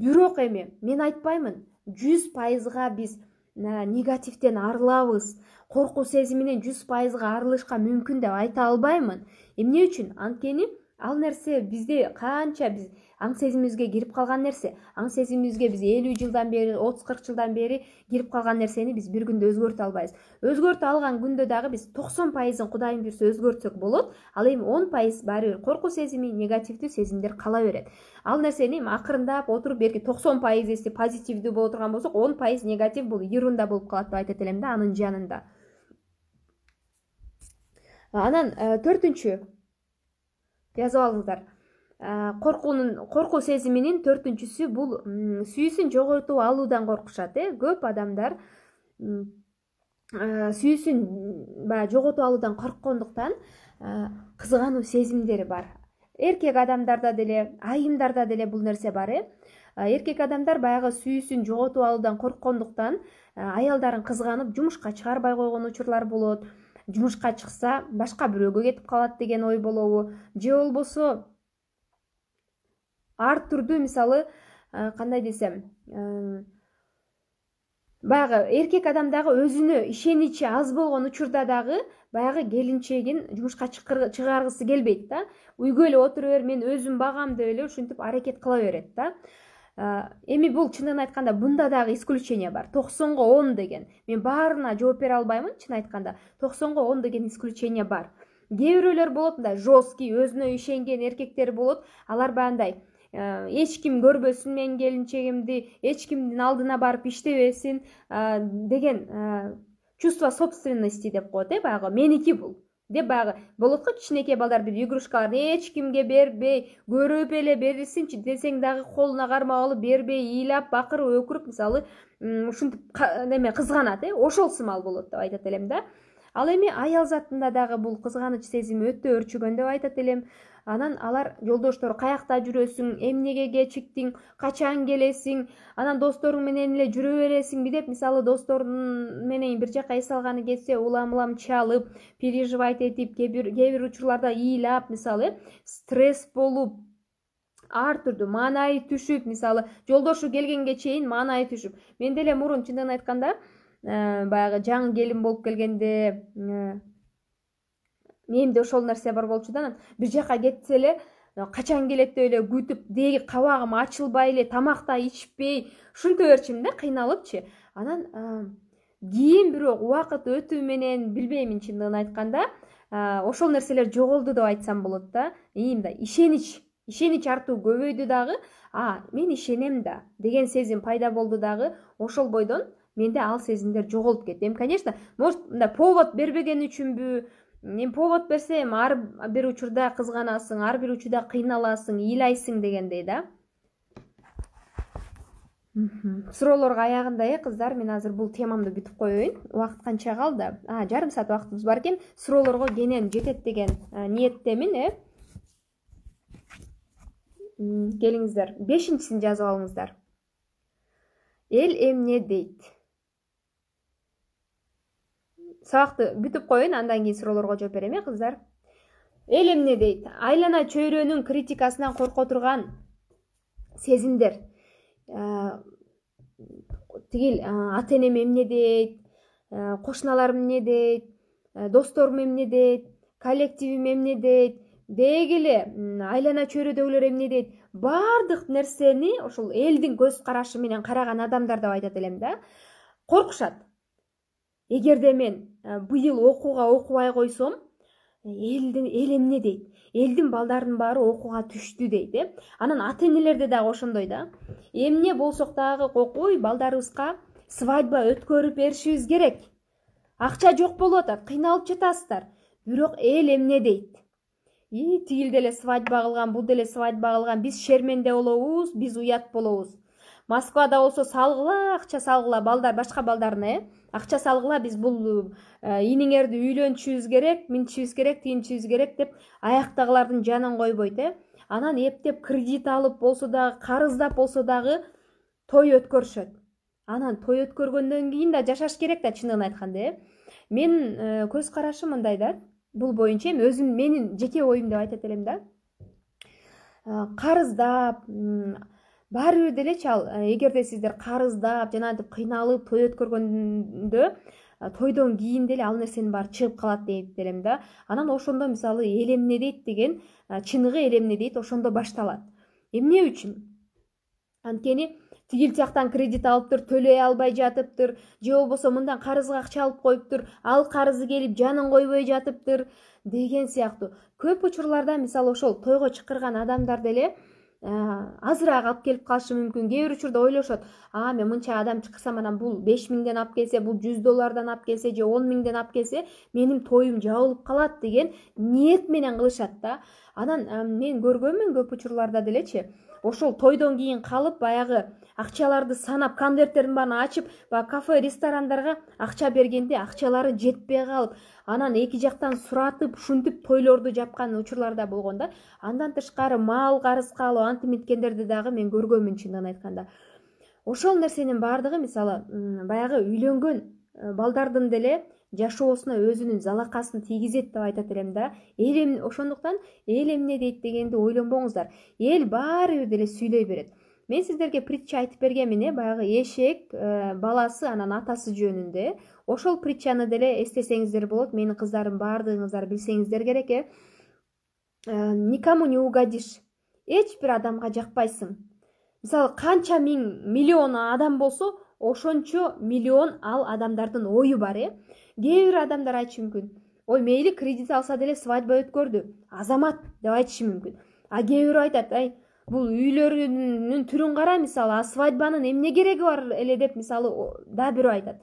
бирок эми мен айтпаймын жүз пайызга биз негативден арылабыз коркуу сезиминен жүз пайызга арылышка мүмкүн деп айта албаймын эмне үчүн анткени ал нерсе бизде канча биз аң сезимибизге кирип калган нерсе аң сезимибизге биз элүү жылдан бери отуз кырк жылдан бери кирип калган нерсени биз бир күндө өзгөртө албайбыз өзгөртө алган күндө дагы биз токсон пайызын кудайым буюрса өзгөртсөк болот ал эми он пайыз баары бир коркуу сезими негативдүү сезимдер кала берет ал нерсени эми акырындап отуруп берки токсон если позитивдүү боло турган болсок он пайыз негатив бул ерунда болуп калат деп айтат элем да анын жанында анан э, төртүнчү жазып алыңыздар коркуунун коркуу сезиминин төртүнчүсү бул сүйүүсүн жоготуп алуудан коркушат э көп адамдар сүйүүсүн баягы жоготуп алуудан корккондуктан кызгануу сезимдери бар эркек адамдарда деле айымдарда деле бул нерсе бар э эркек адамдар баягы сүйүүсүн жоготуп алуудан корккондуктан аялдарын кызганып жумушка чыгарбай койгон учурлар болот жумушка чыкса башка бирөөгө кетип калат деген ой болобу же болбосо ар түрдүү мисалы э, кандай десем э, баягы эркек адам дагы өзүнө ишеничи аз болгон учурда дагы баягы келинчегин жумушка чыгаргысы келбейт да үйгө эле отура бер мен өзүм багам деп эле ушинтип аракет кыла берет да э, эми бул чындыгын айтканда мында дагы исключение бар токсонго он деген мен баарына жооп бере албаймын чын айтканда токсонго он деген исключение бар кээ бирөөлөр болот мындай жесткий өзүнө ишенген эркектер болот алар баягындай Э, эч ким көрбөсүн менин келинчегимди эч кимдин алдына барып иштебесин э, деген э, чувство собственности деп коет э баягы меники бул деп баягы болот го кичинекей балдар бир игрушкаларын эч кимге бербей көрүп эле берсинчи десең дагы колуна кармап алып бербей ыйлап бакырып өкүрүп мисалы ушинтип неме кызганат э ошол сымал болот деп айтат элем да ал эми аял затында дагы бул кызганыч сезими өтө өрчүгөн деп айтат элем анан алар жолдоштору каякта жүрөсүң эмнеге кечиктиң качан келесиң анан досторуң менен эле жүрө бересиңби деп мисалы достору менен бир жака эс алганы кетсе улам улам чалып переживайтэтип кээ бир учурларда ыйлап мисалы э стресс болуп ар түрдүү маанайы түшүп мисалы жолдошу келгенге чейин маанайы түшүп мен деле мурун чындыгын айтканда э, баягы жаңы келин болуп келгенде э, мээмде ошол нерсе бар болчу да анан бир жака кетсе эле качан келет деп эле күтүп деи кабагым ачылбай эле тамак да ичпей ушинте берчүмин да кыйналыпчы анан кийин бирок убакыт өтүү менен билбеймин чындыгын айтканда ошол нерселер жоголду деп айтсам болот да и мындай ишенич ишенич артуу көбөйдү дагы а мен ишенем да деген сезим пайда болду дагы ошол бойдон менде ал сезимдер жоголуп кетти эми конечно может мындай повод бербеген үчүнбү эми повод берсе эми ар бир учурда кызганасың ар бир учурда кыйналасың ыйлайсың дегендей да суроолорго аягында э кыздар мен азыр бул темамды бүтүп коеюн убакыт канча калды жарым саат убактыбыз бар экен суроолорго кенен жетет деген э, ниеттемин э келиңиздер бешинчисин жазып алыңыздар эл эмне дейт сабакты бүтүп коеюн андан кийин суроолорго жооп берем э кыздар эл эмне дейт айлана чөйрөнүн критикасынан корко турган сезимдер э, тигил э, ата энем эмне дейт э, кошуналарым эмне дейт досторум эмне дейт коллективим эмне дейт деги эле айлана чөйрөдөгүлөр эмне дейт баардык нерсени ушул элдин көз карашы менен караган адамдар деп айтат элем да коркушат эгерде мен Э, быйыл окууга окубай койсом элдин эл эмне дейт элдин балдарынын баары окууга түштү дейт э анан ата энелерде дагы ошондой да эмне болсок дагы окуй балдарыбызга свадьба өткөрүп беришибиз керек акча жок болуп атат кыйналып жатасыздар бирок эл эмне дейт и тигил деле свадьба кылган бул деле свадьба кылган биз шерменде болобуз биз уят болобуз москвада болсо салгыла акча салгыла балдар башка балдарына э акча салгыла биз бул э, иниңерди үйлөнтүшүбүз керек минтишибиз керек тигинтишибиз керек деп аяктагылардын жанын койбойт э анан эптеп кредит алып болсо дагы карыздап болсо дагы той өткөрүшөт анан той өткөргөндөн кийин да жашаш керек да чындыгын айтканда э менин э, көз карашым мындай да бул боюнча эми өзүм менин жеке оюм деп айтат элем да э, карыздап баары бир делечи ал э, эгерде сиздер карыздап жанагынтип кыйналып той өткөргөндө э, тойдон кийин деле ал нерсенин баары чыгып калат дейт элем да анан ошондо мисалы эл эмне дейт деген э, чыныгы эл эмне дейт ошондо башталат эмне үчүн анткени тигил тияктан кредит алыптыр төлөй албай жатыптыр же болбосо мындан карызга акча алып коюптур ал карызы келип жанын койбой жатыптыр деген сыяктуу көп учурларда мисалы ошол тойго чакырган адамдар деле Э, азыраак алып келип калышы мүмкүн кээ бир учурда ойлошот а мен мынча адам чакырсам анан бул беш миңден алып келсе бул жүз доллардан алып келсе же он миңден алып келсе менин тоюм жабылып калат деген ниет менен кылышат да анан мен көргөнмүн көп учурларда делечи ошол тойдон кийин калып баягы акчаларды санап конверттердин баарын ачып баягы кафе ресторандарга акча бергенде акчалары жетпей калып анан эки жактан суратып ушинтип тойлорду жапкан учурлар да болгон да андан тышкары мал карызга алып антип минткендерди дагы мен көргөнмүн чындыгын айтканда ошол нерсенин баардыгы мисалы баягы үйлөнгөн э, балдардын деле жашоосуна өзүнүн залакасын тийгизет деп айтат элем даэл ошондуктан эл эмне дейт дегенди ойлонбоңуздар эл баарыбир деле сүйлөй берет мен сиздерге притча айтып бергенмин э баягы эшек э, баласы анан атасы жөнүндө э ошол притчаны деле эстесеңиздер болот менин кыздарым баардыгыңыздар билсеңиздер керек э. э никому не угодишь эч бир адамга жакпайсың мисалы канча миң миллион адам болсо ошончо миллион ал адамдардын ою бар э кээ бир адамдар айтышы мүмкүн ой мейли кредит алса деле свадьба өткөрдү азамат деп айтышы мүмкүн а кээ бирөө айтат ай бул үйлөрүнүн түрүн кара мисалы а свадьбанын эмне кереги бар эле деп мисалы да бирөө айтат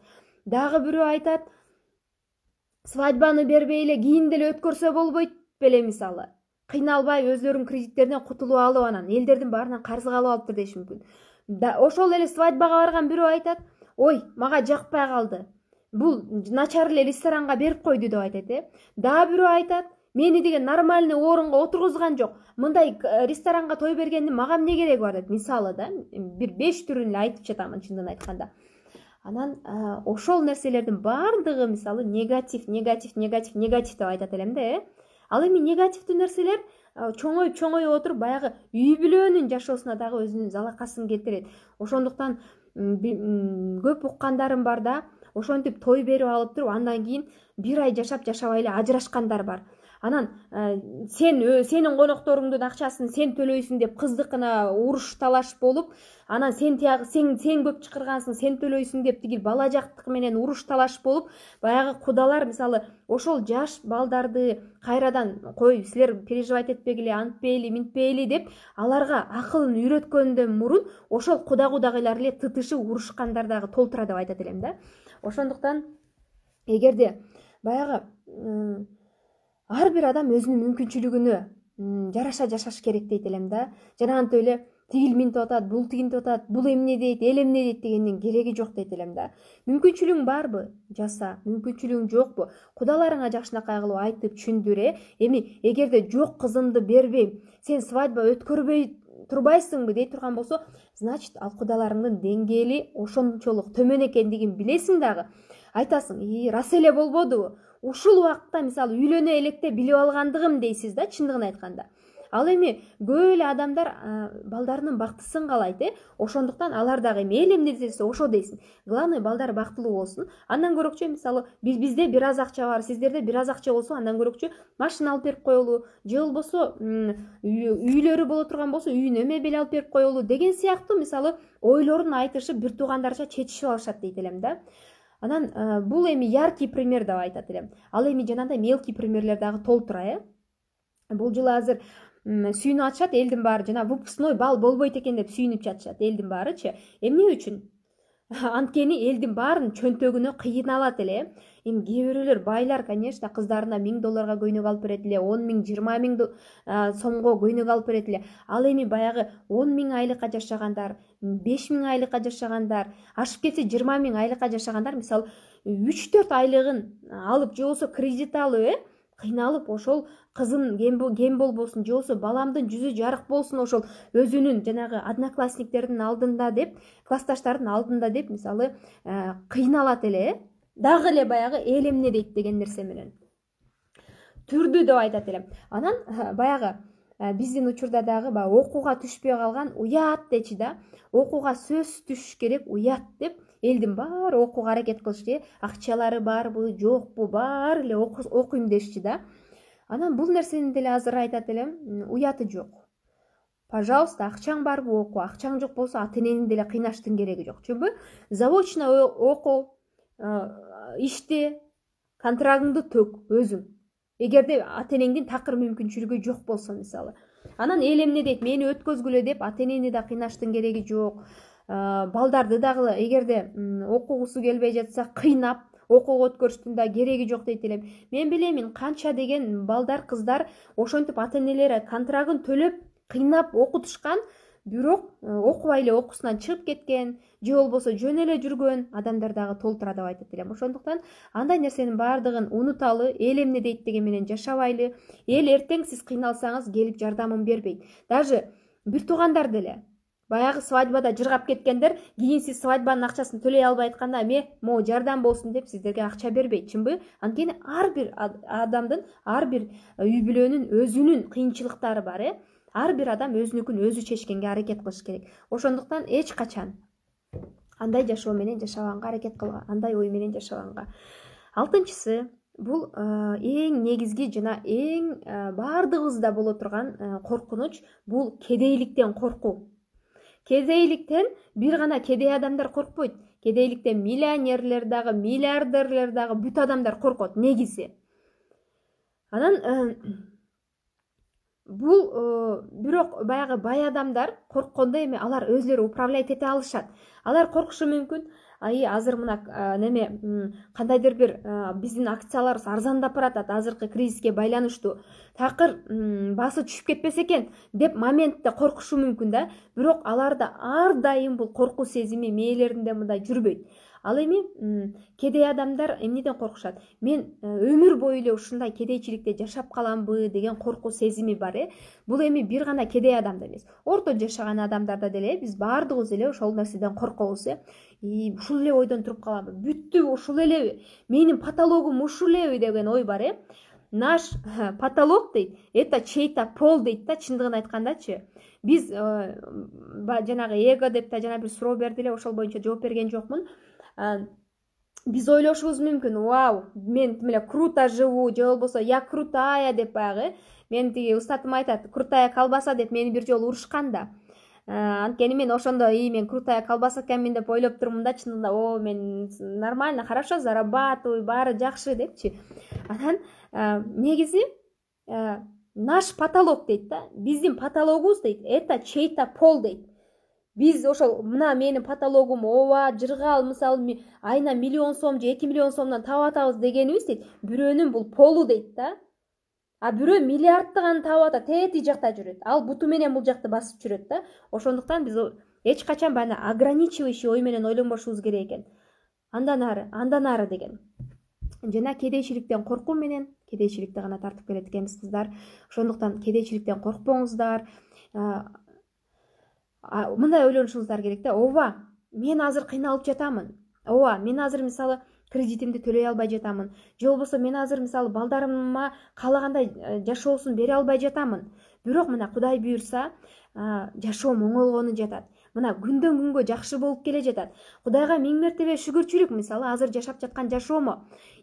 дагы бирөө айтат свадьбаны бербей эле кийин деле өткөрсө болбойт беле мисалы кыйналбай өздөрүнүн кредиттеринен кутулуп алып анан элдердин баарынан карызга алып алыптыр деши мүмкүн ошол эле свадьбага барган бирөө айтат ой мага жакпай калды бул начар эле ресторанга берип койду деп айтат э дагы бирөө айтат мени деген нормальный орунга отургузган жок мындай э, ресторанга той бергендин мага эмне кереги бар деп мисалы да бир беш түрүн эле айтып жатамын чындыгын айтканда анан э, ошол нерселердин баардыгы мисалы негатив негатив негатив негатив деп айтат элем да э ал эми негативдүү нерселер чоңоюп чоңоюп отуруп баягы үй бүлөнүн жашоосуна дагы өзүнүн залакасын келтирет ошондуктан көп уккандарым бар да ошентип той берип алып туруп андан кийин бир ай жашап жашабай эле ажырашкандар бар анан э, сен сенің конокторуңдун ақшасын сен төлөйсүң деп кыздыкына уруш талаш болып анан сен тияғы, сен сен көп шықырғансың сен төлөйсүң деп тигил бала жақтық менен уруш талаш болып баяғы құдалар мысалы ошол жаш балдарды қайрадан қой силер переживать этпегиле антпейли минтпейли деп аларга акылын үйрөткөндөн мурун ошол құда кудагайлар эле тытышы урушкандар дагы толтура деп айтат элем да ошондуктан эгерде баягы ар бир адам өзүнүн мүмкүнчүлүгүнө жараша жашаш керек дейт элем да жана антип эле тигил минтип атат бул тигинтип атат бул эмне дейт эл эмне дейт дегендин кереги жок дейт элем да мүмкүнчүлүгүң барбы жаса мүмкүнчүлүгүң жокпу кудаларыңа жакшынакай кылып айтып түшүндүр э эми эгерде жок кызымды бербейм сен свадьба өткөрбөй турбайсыңбы дей турган болсо значит ал кудаларыңдын деңгээли ошончолук төмөн экендигин билесиң дагы айтасың и рас эле болбодубу ушул убакытта мисалы үйлөнө электе билип алгандыгым дейсиз да чындыгын айтканда ал эми көп эле адамдар балдарынын бактысын каалайт э ошондуктан алар дагы эми эл эмне десе ошо дейсин главное балдар бактылуу болсун андан көрөкчө мисалы бизде бир аз акча бар сиздерде бир аз акча болсо андан көрөкчө машина алып берип коелу же болбосо үйлөрү боло турган болсо үйүнө мебель алып берип коелу деген сыяктуу мисалы ойлорун айтышып бир туугандарча чечишип алышат дейт элем да анан ә, бул эми яркий пример деп айтат элем ал эми жанагындай мелкий примерлер дагы толтура э бул жылы азыр сүйүнүп атышат элдин баары жана выпускной бал болбойт экен деп сүйүнүп жатышат элдин баарычы эмне үчүн анткени элдин баарын чөнтөгүнө кыйналат эле э эми кээ бирөөлөр байлар конечно кыздарына миң долларга көйнөк алып берет эле он миң жыйырма миң э, сомго көйнөк алып берет эле ал эми баягы он миң айлыкка жашагандар беш миң айлыкка жашагандар ашып кетсе жыйырма миң айлыкка жашагандар мисалы үч төрт айлыгын алып же болбосо кредит алып э кыйналып ошол кызым кем болбосун же болбосо баламдын жүзү жарык болсун ошол өзүнүн жанагы одноклассниктердин алдында деп классташтардын алдында деп мисалы э, кыйналат эле э дагы эле баягы эл эмне дейт деген нерсе менен түрдүү деп айтат элем анан э, баягы э, биздин учурда дагы баягы окууга түшпөй калган уят дечи да окууга сөзсүз түш керек уят деп элдин баары окууга аракет кылышчы э акчалары барбы жокпу баары эле окуйм дешчи да анан бул нерсени деле азыр айтат элем уяты жок пожалуйста акчаң барбы оку акчаң жок болсо ата энени деле кыйнаштын кереги жок чүнбү заочно оку иште контрагыңды төк өзүң эгерде ата энеңдин такыр мүмкүнчүлүгү жок болсо мисалы анан эл эмне дейт мени өткөзгүлө деп ата энени да кыйнаштын кереги жок э, балдарды дагы эгерде окугусу келбей жатса кыйнап окууга өткөрүштүн да кереги жок дейт элем мен билем билемин канча деген балдар кыздар ошентип ата энелери контрагын төлөп кыйнап окутушкан бирок э, окубай эле окуусунан чыгып кеткен же болбосо жөн эле жүргөн адамдар дагы толтура деп айтат элем ошондуктан андай нерсенин баардыгын унуталы эл эмне дейт деген менен жашабайлы эл эртең сиз кыйналсаңыз келип жардамын бербейт даже бир туугандар деле баягы свадьбада жыргап кеткендер кийин сиз свадьбанын акчасын төлөй албай атканда э могу жардам болсун деп сиздерге акча бербейт чынбы анткени ар бир адамдын ар бир э, үй бүлөнүн өзүнүн кыйынчылыктары бар э ар бир адам өзүнүкүн өзү чечкенге аракет кылыш керек ошондуктан эч качан андай жашоо менен жашабаганга аракет кылгыла андай ой менен жашабаганга алтынчысы бул э, эң негизги жана эң э, баардыгыбызда боло турган э, коркунуч бул кедейликтен коркуу кедейликтен бир гана кедей адамдар коркпойт кедейликтен миллионерлер дагы миллиардерлер дагы бүт адамдар коркот негизи анан бул э, бирок баягы бай адамдар корккондо эми алар өзүлөрү управлять эте алышат алар коркушу мүмкүн и азыр мына э, неме кандайдыр бир э, биздин акцияларыбыз арзандап баратат азыркы кризиске байланыштуу такыр баасы түшүп кетпесе экен деп моментте коркушу мүмкүн да бирок аларда ар дайым бул коркуу сезими мээлеринде мындай жүрбөйт ал эми кедей адамдар эмнеден коркушат мен э, өмүр бою эле ушундай кедейчиликте жашап каламбы деген коркуу сезими бар э бул эми бир гана кедей адамда эмес орто жашаган адамдарда деле э, биз баардыгыбыз эле ошол нерседен коркобуз эи ушул эле ойдон туруп калабы бүттүбү ушул элеби менин потологум ушул элеби деген ой бар э наш э, потолок дейт это чей то пол дейт да чындыгын айткандачы биз баягы жанагы эго деп да жана бир суроо берди эле ошол боюнча жооп берген жокмун Біз ойлошубуз мүмкін, вау мен мына круто живу же болбосо я крутая деп баягы Мен тиги устатым айтат крутая колбаса деп мени бир жолу урушкан да анткени мен ошондо и мен крутая колбаса экенмин деп ойлоп турмун да чынында о мен нормально хорошо зарабатываю баары жакшы депчи анан негизи наш потолок дейт да биздин потологубуз дейт это чей то пол дейт биз ошол мына менин потологум ооба жыргал мисалы айына миллион сом же эки миллион сомдон таап атабыз дегенибиз дейт бирөөнүн бул полу дейт да а бирөө миллиардтыган таап атат тэтиги жакта жүрөт ал буту менен бул жакты басып жүрөт да ошондуктан биз эч качан баяг ограничивающий ой менен ойлонбошубуз керек экен андан ары андан ары деген жана кедейчиликтен коркуу менен кедейчиликти гана тартып келет экенбиз кыздар ошондуктан кедейчиликтен коркпоңуздар мындай ойлонушуңыздар керек да ооба мен азыр қиналып жатамын ооба мен азыр мысалы кредитімді төлей албай жатамын же болбосо мен азыр мысалы балдарыма қалағандай э, жашоосун бере албай жатамын бирок мына кудай буюрса жашоом оңолгону жатат мына күндөн күнгө жакшы болуп келе жатат кудайга миң мертебе шүгүрчүлүк мисалы азыр жашап жаткан жашоомо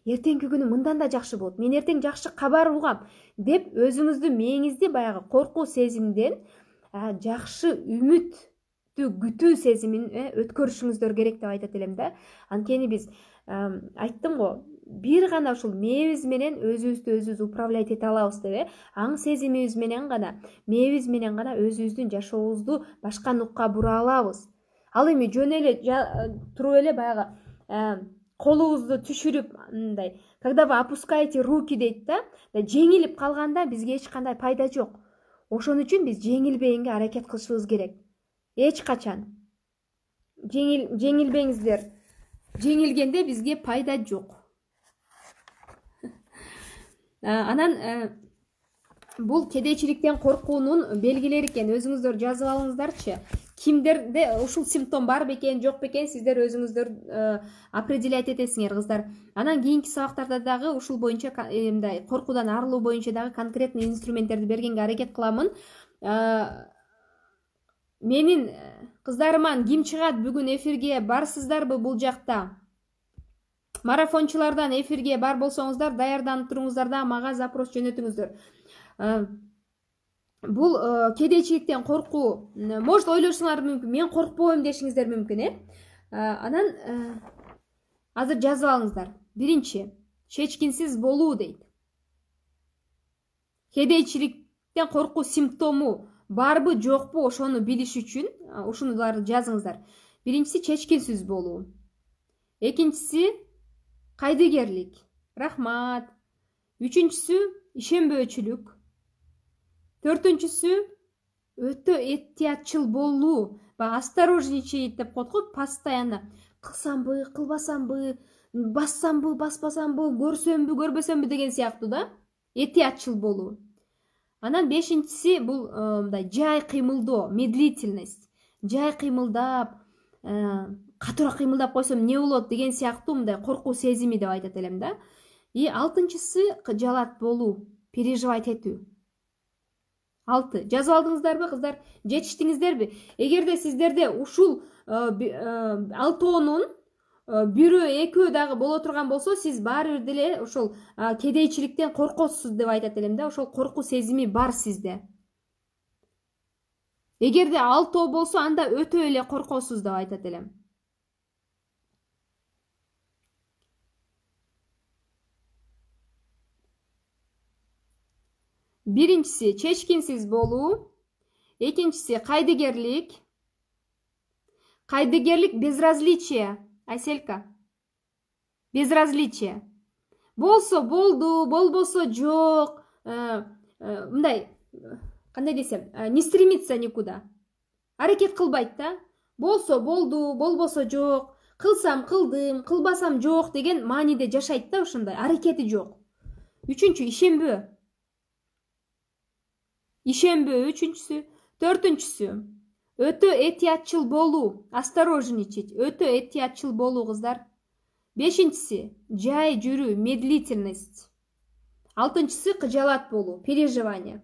эртеңки күнү мындан да жакшы болот мен эртең жакшы кабар угам деп өзүңүздү мээңизди баягы коркуу сезимден жакшы үмүттү күтүү сезимин э, өткөрүшүңүздөр керек деп айтат элем да анткени биз айттым го бир гана ушул мээбиз менен өзүбүздү өзүбүз управлять эте алабыз деп э аң сезимибиз менен гана мээбиз менен гана өзүбүздүн жашообузду башка нукка бура алабыз ал эми жөн эле э, туруп эле баягы э, колубузду түшүрүп мындай когда вы опускаете руки дейт да жеңилип калганда бизге эч кандай пайда жок ошон үчүн биз жеңилбегенге аракет кылышыбыз керек эч качан жеңил жеңилбеңиздер жеңилгенде бизге пайда жок анан бул кедейчиликтен коркуунун белгилери экен өзүңүздөр жазып алыңыздарчы кимдерде ушул симптом бар бекен жок бекен сиздер өзүңүздөр э, определять этесиңер кыздар анан кийинки сабактарда дагы ушул боюнча э, мындай коркуудан арылуу боюнча дагы конкретный инструменттерди бергенге аракет кыламын э, менин кыздарыман ким чыгат бүгүн эфирге барсыздарбы бул жакта марафончулардан эфирге бар болсоңуздар даярданып туруңуздар да мага запрос жөнөтүңүздөр бул э, кедейчиликтен коркуу может ойлошуңар мүмкүн мен коркпойм дешиңиздер мүмкүн э, э анан э, азыр жазып алыңыздар биринчи чечкинсиз болуу дейт кедейчиликтен коркуу симптому барбы жокпу ошону билиш үчүн ушуларды жазыңыздар биринчиси чечкинсиз болуу экинчиси кайдыгерлик рахмат үчүнчүсү ишенбөөчүлүк төртүнчүсү өтө этиятчыл болуу баягы осторожничат деп коет го постоянно кылсамбы кылбасамбы бассамбы баспасамбы көрсөмбү көрбөсөмбү деген сыяктуу да этиятчыл болуу анан бешинчиси бул э, мындай жай кыймылдоо медлительность жай кыймылдап э, катуураак кыймылдап койсом эмне болот деген сыяктуу мындай коркуу сезими деп айтат элем да и алтынчысы кыжалат болуу переживать этүү алты жазып алдыңыздарбы кыздар жетиштиңиздерби эгерде сиздерде ушул э, э, алтоонун э, бирөө экөө дагы боло турган болсо сиз баарыбир деле ошол кедейчиликтен коркосуз деп айтат элем да ошол коркуу сезими бар сизде эгерде алтоо болсо анда өтө эле коркосуз деп айтат элем биринчиси чечкинсиз болуу экинчиси кайдыгерлик кайдыгерлик безразличие айселька безразличие болсо болду болбосо жок э, э, мындай кандай десем э, не стремится никуда аракет кылбайт да болсо болду болбосо жок кылсам кылдым кылбасам жок деген мааниде жашайт да ушундай аракети жок үчүнчү ишенбөө ишенбөө үчүнчүсү төртүнчүсү өтө этиятчыл болуу осторожничать өтө этиятчыл болуу кыздар бешинчиси жай жүрүү медлительность алтынчысы кыжаалат болуу переживание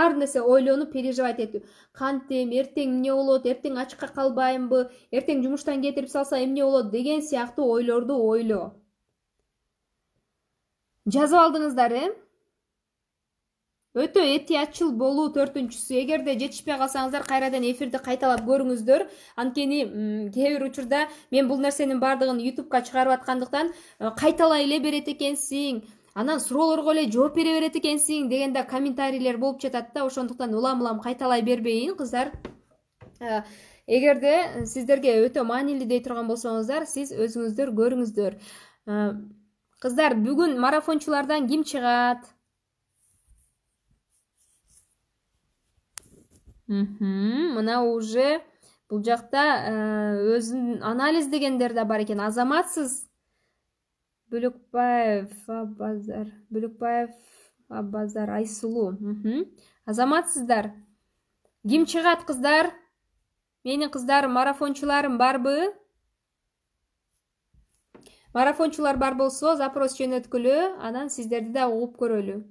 ар нерсе ойлонуп переживать этүү кантем эртең эмне болот эртең ачка калбаймбы эртең жумуштан кетирип салса эмне болот деген сыяктуу ойлорду ойлоо жазып алдыңыздар э өтө этиятчыл болуу төртүнчүсү эгерде жетишпей калсаңыздар кайрадан эфирди кайталап көрүңүздөр анткени кээ бир учурда мен бул нерсенин баардыгын ютубка чыгарып аткандыктан э, кайталай эле берет экенсиң анан суроолорго эле жооп бере берет экенсиң деген да комментарийлер болуп жатат да ошондуктан улам улам кайталай бербейин кыздар э, эгерде сиздерге өтө маанилүү дей турган болсоңуздар сиз өзүңүздөр көрүңүздөр э, кыздар бүгүн марафончулардан ким чыгат мхм мына уже бұл жақта э, өзін дегендер де бар екен азаматсыз бүлікбаев, абазар бүлікбаев, абазар айсұлу азаматсыздар ким чыгат қыздар менің қыздарым марафончуларым барбы марафончулар бар болсо запрос жөнөткүлө анан сиздерди да угуп көрөлү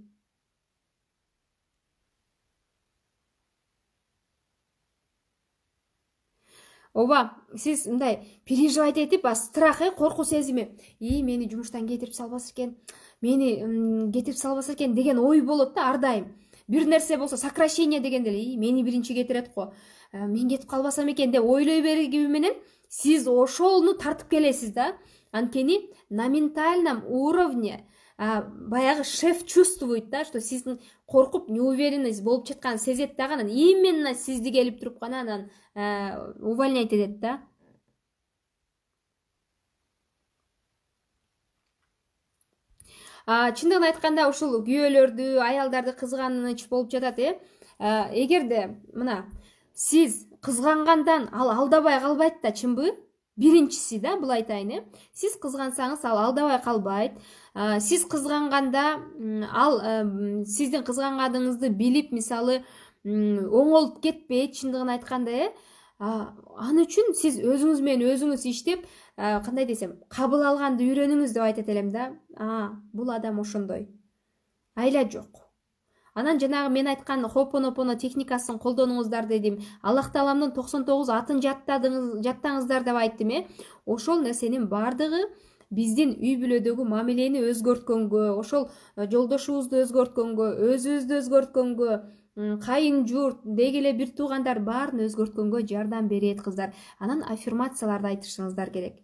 оба сіз, мындай переживать етіп, а страх э қорқу сезімі и мені жұмыстан кетіріп салбаса екен мені кетирип салбаса екен деген ой болады да ардайым. Бір нәрсе болса, сокращение дегенде эле мені бірінші биринчи кетирет го э, мен кетип қалбасам екен, деп ойлай бергиби менен сиз тартып келесіз. да анткени на ментальном уровне баягы шеф чувствует да что сиздин коркуп неуверенность болуп жатканын сезет дагы анан именно сизди келип туруп гана анан э, увольнять этет да чындыгын айтканда ушул күйөөлөрдү аялдарды кызганыч болуп жатат э эгерде мына сиз кызгангандан ал алдабай калбайт да чынбы биринчиси да бұл айтайын э сиз кызгансаңыз ал алдабай калбайт сиз кызганганда ал сиздин кызганганыңызды билип мисалы оңолуп кетпейт чындыгын айтканда э, э аны үчүн сиз өзүңүз менен өзүңүз иштеп кандай десем кабыл алганды үйрөнүңүз деп айтат элем да а бул адам ошондой айла жоқ. анан жанагы мен айткан хопонопоно техникасын колдонуңуздар дедим аллах тааламдын токсон тогуз атын жаттаңыздар деп айттым э ошол нерсенин баардыгы биздин үй бүлөдөгү мамилени өзгөрткөнгө ошол э, жолдошубузду өзгөрткөнгө өзүбүздү өзгөрткөнгө кайын журт деги эле бир туугандар баарын өзгөрткөнгө жардам берет кыздар анан аффирмацияларды айтышыңыздар керек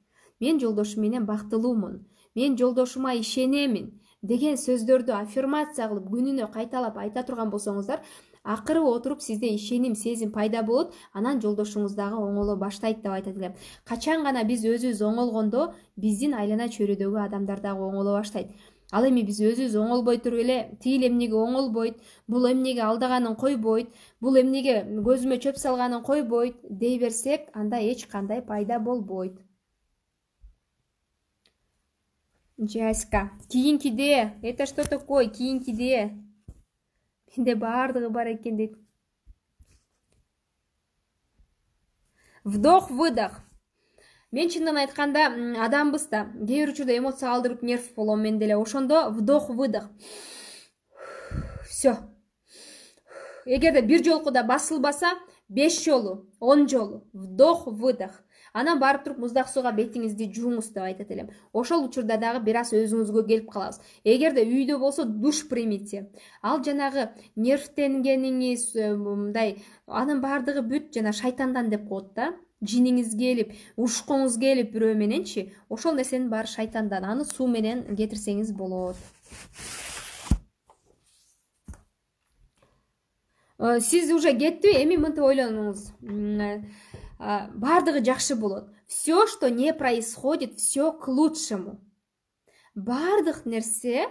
мен жолдошум менен бактылуумун мен жолдошума ишенемин деген сөздөрдү аффирмация кылып күнүнө кайталап айта турган болсоңуздар акыры отуруп сизде ишеним сезим пайда болот анан жолдошуңуз дагы оңоло баштайт деп айтат элем качан гана биз өзүбүз оңолгондо биздин айлана чөйрөдөгү адамдар дагы оңоло баштайт ал эми биз өзүбүз оңолбой туруп эле тигил эмнеге оңолбойт бул эмнеге алдаганын койбойт бул эмнеге көзүмө чөп салганын койбойт дей берсек анда эч кандай пайда болбойт жаська кийинкиде это что такое кийинкиде менде баардыгы бар екен дейт вдох выдох мен чындыгын айтканда адамбыз да кээ бир учурда эмоция алдырып нерв болом мен деле ошондо вдох выдох все эгерде бир жолку да басылбаса беш жолу он жолу вдох выдох анан барып туруп муздак сууга бетиңизди жууңуз деп айтат элем ошол учурда дагы бир аз өзүңүзгө келип калабыз эгерде үйдө болсо душ примите ал жанагы нервтенгениңиз э, мындай анын баардыгы бүт жана шайтандан деп коет да жиниңиз келип урушкуңуз келип бирөө мененчи ошол нерсенин баары шайтандан аны суу менен кетирсеңиз болот э, сиз уже кетти эми мынтип ойлонуңуз ә, бардығы жақшы болады все что не происходит все к лучшему бардық нерсе,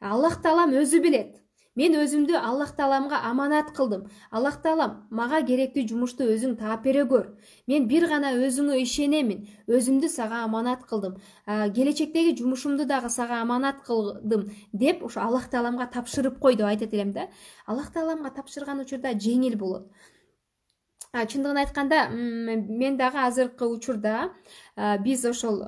аллах таалам өзі білет. мен өзімді аллах таламға аманат қылдым аллах талам маға керекті жұмышты өзің тап бере көр мен бір ғана өзіңе ішенемін өзімді саға аманат қылдым ә, келешектегі жұмысымды дағы саға аманат қылдым деп ошо аллах тапшырып қой деп айтат элем да аллах тапшырған учурда жеңил болот чындыгын айтқанда, мен дағы азыркы учурда біз ошол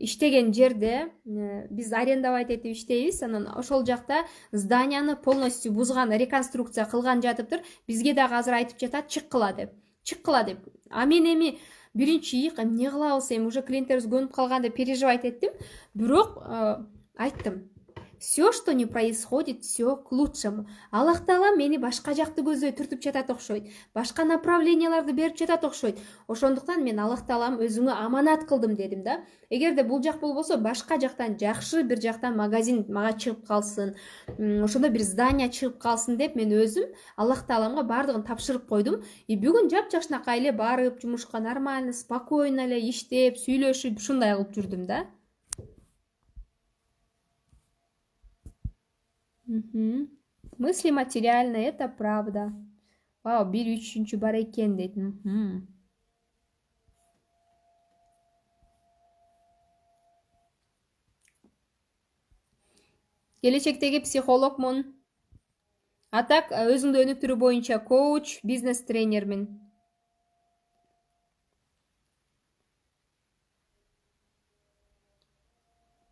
иштеген жерде біз арендовать этип иштейбиз анан ошол жакта зданияны полностью бузган реконструкция кылган жатыптыр бизге дагы азыр айтып жатат чыккыла деп чыккыла деп а мен эми биринчи ыйык эмне кылабыз эми уже клиенттерибиз көнүп калган деп переживать эттим бирок айттым все что не происходит все к лучшему аллах таала мени башка жакты көздөй түртүп жатат окшойт башка направленияларды берип жатат окшойт ошондуктан мен аллах таалам өзүңө аманат кылдым дедим да эгерде бул жак болбосо башка жактан жакшы бир жактан магазин мага чыгып калсын ошондо бир здание чыгып калсын деп мен өзүм аллах тааламга баардыгын тапшырып койдум и бүгүн жапжакшынакай эле барып жумушка нормально спокойно эле иштеп сүйлөшүп ушундай кылып жүрдүм да мысли материальные это правда вау бир үчүнчү бар экен дейт келечектеги психологмун а так өзүңдү өнүктүрүү боюнча коуч бизнес тренермин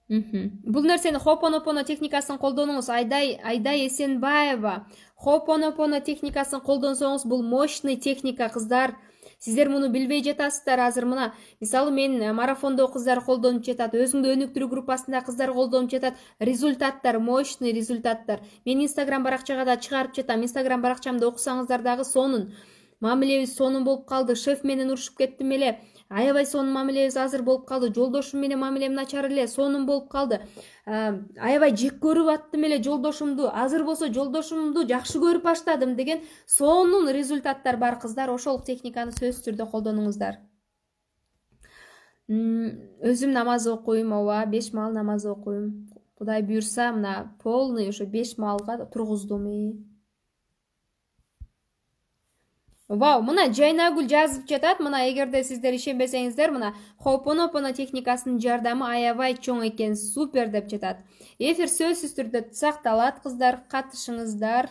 бул нерсени хопонопоно техникасын колдонуңуз айдай айдай эсенбаева хопонопоно техникасын колдонсоңуз бул мощный техника кыздар сиздер муну билбей жатасыздар азыр мына мисалы мен э, марафондо кыздар колдонуп жатат өзүңдү өнүктүрүү группасында кыздар колдонуп жатат результаттар мощный результаттар мен инстаграм баракчага да чыгарып жатам инстаграм баракчамды окусаңыздар дагы сонун мамилебиз сонун болуп калды шеф менен урушуп кеттим эле аябай сонун мамилебиз азыр болуп калды жолдошум менен мамилем начар эле сонун болуп калды аябай жек көрүп аттым эле жолдошумду азыр болсо жолдошумду жакшы көрүп баштадым деген сонун результаттар бар кыздар ошол техниканы сөзсүз түрдө колдонуңуздар өзүм намаз окуйм ооба беш маал намаз окуйм кудай буюрса мына полный ошо беш маалга тургуздум вау мына жайнагүл жазып жатат мына эгерде сиздер ишенбесеңиздер мына хоонопоно техникасынын жардамы аябай чоң экен супер деп жатат эфир сөзсүз түрдө сакталат кыздар катышыңыздар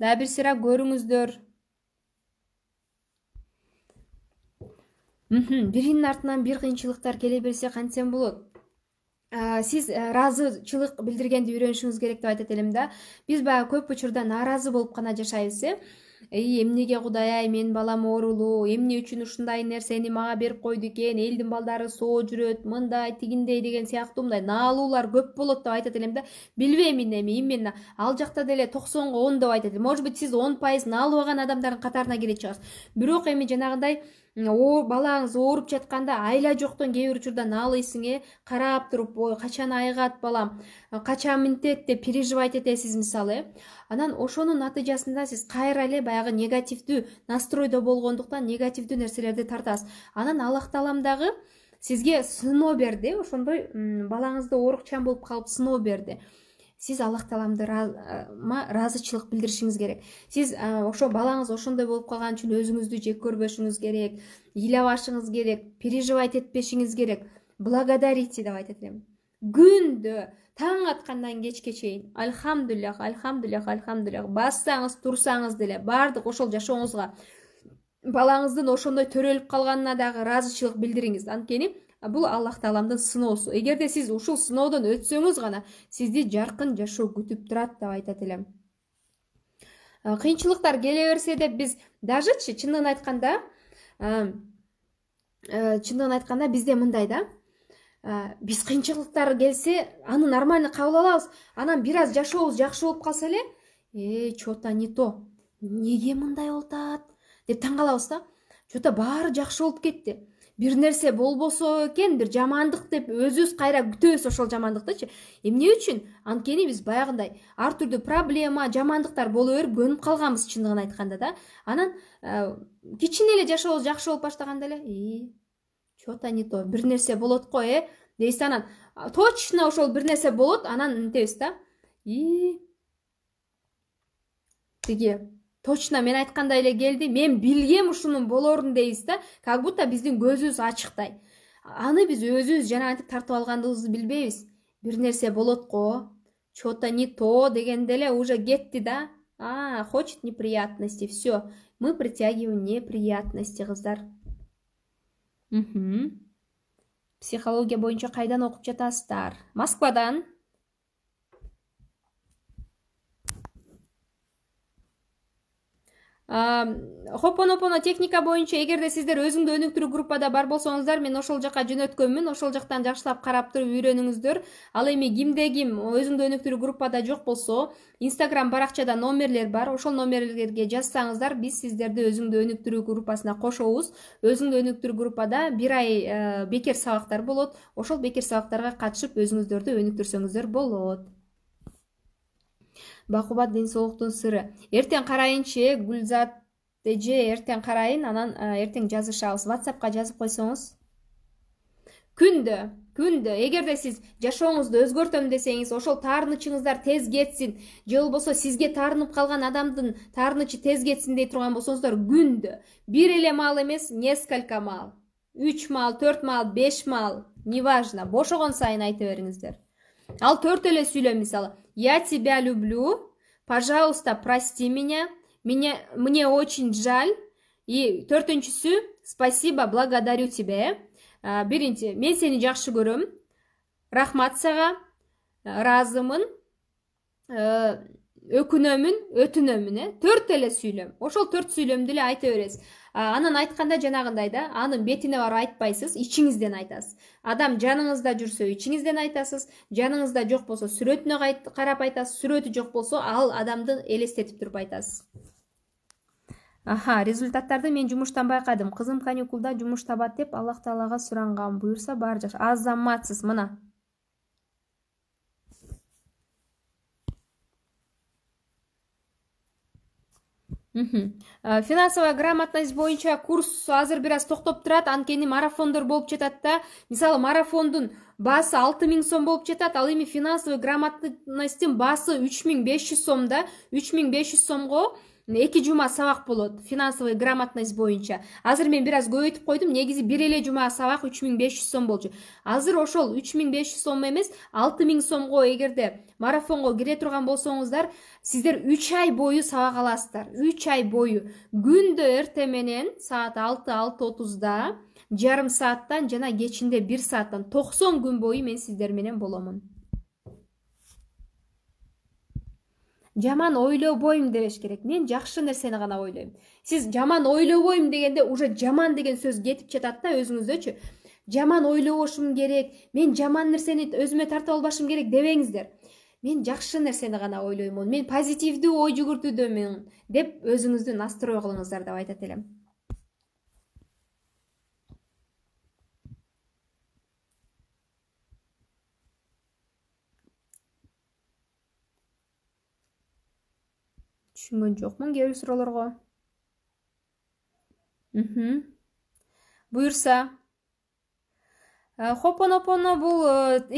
дагы бир сыйра көрүңүздөр биринин артынан бир кыйынчылыктар келе берсе кантсем болот сиз ыраазычылык э, билдиргенди үйрөнүшүңүз керек деп айтат элем да биз баягы көп учурда нааразы болуп гана жашайбыз э эмнеге кудай ай менин балам оорулуу эмне үчүн ушундай нерсени мага берип койду экен элдин балдары соо жүрөт мындай тигиндей деген сыяктуу мындай наалуулар көп болот деп айтат элем да билбейм мин эми именно ал жакта деле токсонго он деп айтат может быть сиз он пайыз наалыбаган адамдардын катарына кирет чыгарсыз бирок эми жанагындай балаңыз ооруп жатканда айла жоктон кээ бир учурда наалыйсың э карап туруп ой качан айыгат балам э, качан минтет деп переживать этесиз мисалы э анан ошонун натыйжасында сиз кайра эле баягы негативдүү настройдо болгондуктан негативдүү нерселерди тартасыз анан аллах таалам дагы сизге сыноо берди э, ошондой балаңызды оорукчан болуп калып сыноо берди сиз аллах тааламды ыраазычылык билдиришиңиз керек сиз ошо балаңыз ошондой болуп калган үчүн өзүңүздү жек көрбөшүңүз керек ыйлабашыңыз керек переживать этпешиңиз керек благодарите деп айтат элем күндө таң аткандан кечке чейин альхамдулиллях альхамдулиллах альхамдулиллах бассаңыз турсаңыз деле баардык ошол жашооңузга балаңыздын ошондой төрөлүп калганына дагы ыраазычылык билдириңиз анткени бұл аллах сыноусы егер де сіз ушул сыноодон өтсеңіз ғана сізде жарқын жашоо күтіп тұрады деп айтат элем қиыншылықтар келе берсе деп биз дажычы шындығын айтқанда шындығын айтқанда бізде мындай да біз қиыншылықтар келсе аны нормально кабыл алабыз анан бир аз жашообуз жакшы болуп калса эле э че то не то неге мындай болуп деп таң калабыз да че то баары жақсы болып кетті бир нерсе болбосо экен бир жамандык деп өзүбүз кайра күтөбүз ошол жамандыктычы эмне үчүн анткени биз баягындай ар түрдүү проблема жамандыктар боло берип көнүп калганбыз чындыгын айтканда да анан э, кичине эле жашообуз жакшы болуп баштаганда эле ии чо то не то бир нерсе болот го э дейбиз да анан точно ошол бир нерсе болот анан мынтебиз да и тиги точно мен айткандай эле келди мен билгем ушунун болорун дейбиз да как будто биздин көзүбүз ачыктай аны биз өзүбүз жанагынтип тартып алгандыгыбызды билбейбиз бир нерсе болот го че то не то дегенде эле уже кетти да а хочет неприятности все мы притягиваем неприятности кыздар психология боюнча кайдан окуп жатасыздар москвадан хопонопоно техника боюнча эгерде сиздер өзүңдү өнүктүрүү группада бар болсоңуздар мен ошол жака жөнөткөнмүн ошол жактан жакшылап карап туруп үйрөнүңүздөр ал эми кимде ким өзүңдү өнүктүрүү группада жок болсо инстаграм баракчада номерлер бар ошол номерлерге жазсаңыздар биз сиздерди өзүңдү өнүктүрүү группасына кошобуз өзүңдү өнүктүрүү группада бир ай э, бекер сабактар болот ошол бекер сабактарга катышып өзүңүздөрдү өнүктүрсөңүздөр болот бакубат ден соолуктун сыры эртең карайынчы гүлзат эже эртең карайын анан эртең жазышабыз ватсапка жазып койсоңуз күндө күндө эгерде сиз жашооңузду өзгөртөм десеңиз ошол таарынычыңыздар тез кетсин же болбосо сизге таарынып калган адамдын таарынычы тез кетсин дей турган болсоңуздар күндө бир эле маал эмес несколько маал үч маал төрт маал беш маал неважно бошогон сайын айта бериңиздер ал төрт эле сүйлөм мисалы я тебя люблю пожалуйста прости меня Мне, мне очень жаль и төртүнчүсү спасибо благодарю тебя биринчи мен сени жакшы көрөм рахмат сага ыраазымын «Э, өкүнөмүн өтүнөмүн э төрт эле сүйлөм ошол төрт сүйлөмдү эле айта бересиз анан айтканда жанагындай да анын бетине барып айтпайсыз ичиңизден айтасыз адам жаныңызда жүрсө ичиңизден айтасыз жаныңызда жок болсо сүрөтүнө карап айтасыз сүрөтү жок болсо ал адамды элестетип туруп айтасыз аха результаттарды мен жумуштан байкадым кызым каникулда жумуш табат деп аллах таалага суранган буюрса баары жакшы азаматсыз мына финансовая грамотность боюнча курс азыр бир аз токтоп турат анткени марафондор болуп жатат да мисалы марафондун баасы алты миң сом болуп жатат ал эми финансовый грамотностьтун баасы үч миң беш жүз сом да үч миң беш жүз сомго эки жума сабак болот финансовый грамотность боюнча азыр мен бир аз көбөйтүп койдум негизи бир эле жума сабак үч миң беш жүз сом болчу азыр ошол үч миң беш жүз сом эмес алты миң сомго эгерде марафонго кире турган болсоңуздар сиздер үч ай бою сабак аласыздар үч ай бою күндө эртең менен саат алты алты отузда жарым сааттан жана кечинде бир сааттан токсон күн бою мен сиздер менен боломун жаман ойлобойм дебеш керек мен жакшы нерсени гана ойлойм сиз жаман ойлобойм дегенде уже жаман деген сөз кетип жатат да өзүңүздөчү жаман ойлобошум керек мен жаман нерсени өзүмө тартып албашым керек дебеңиздер мен жакшы нерсени гана ойлоймун мен позитивдүү ой жүгүртүүдөмүн деп өзүңүздү настрой кылыңыздар деп айтат элем түшүнгөн жокмун кээ бир суроолорго буюрса хопонопоно бул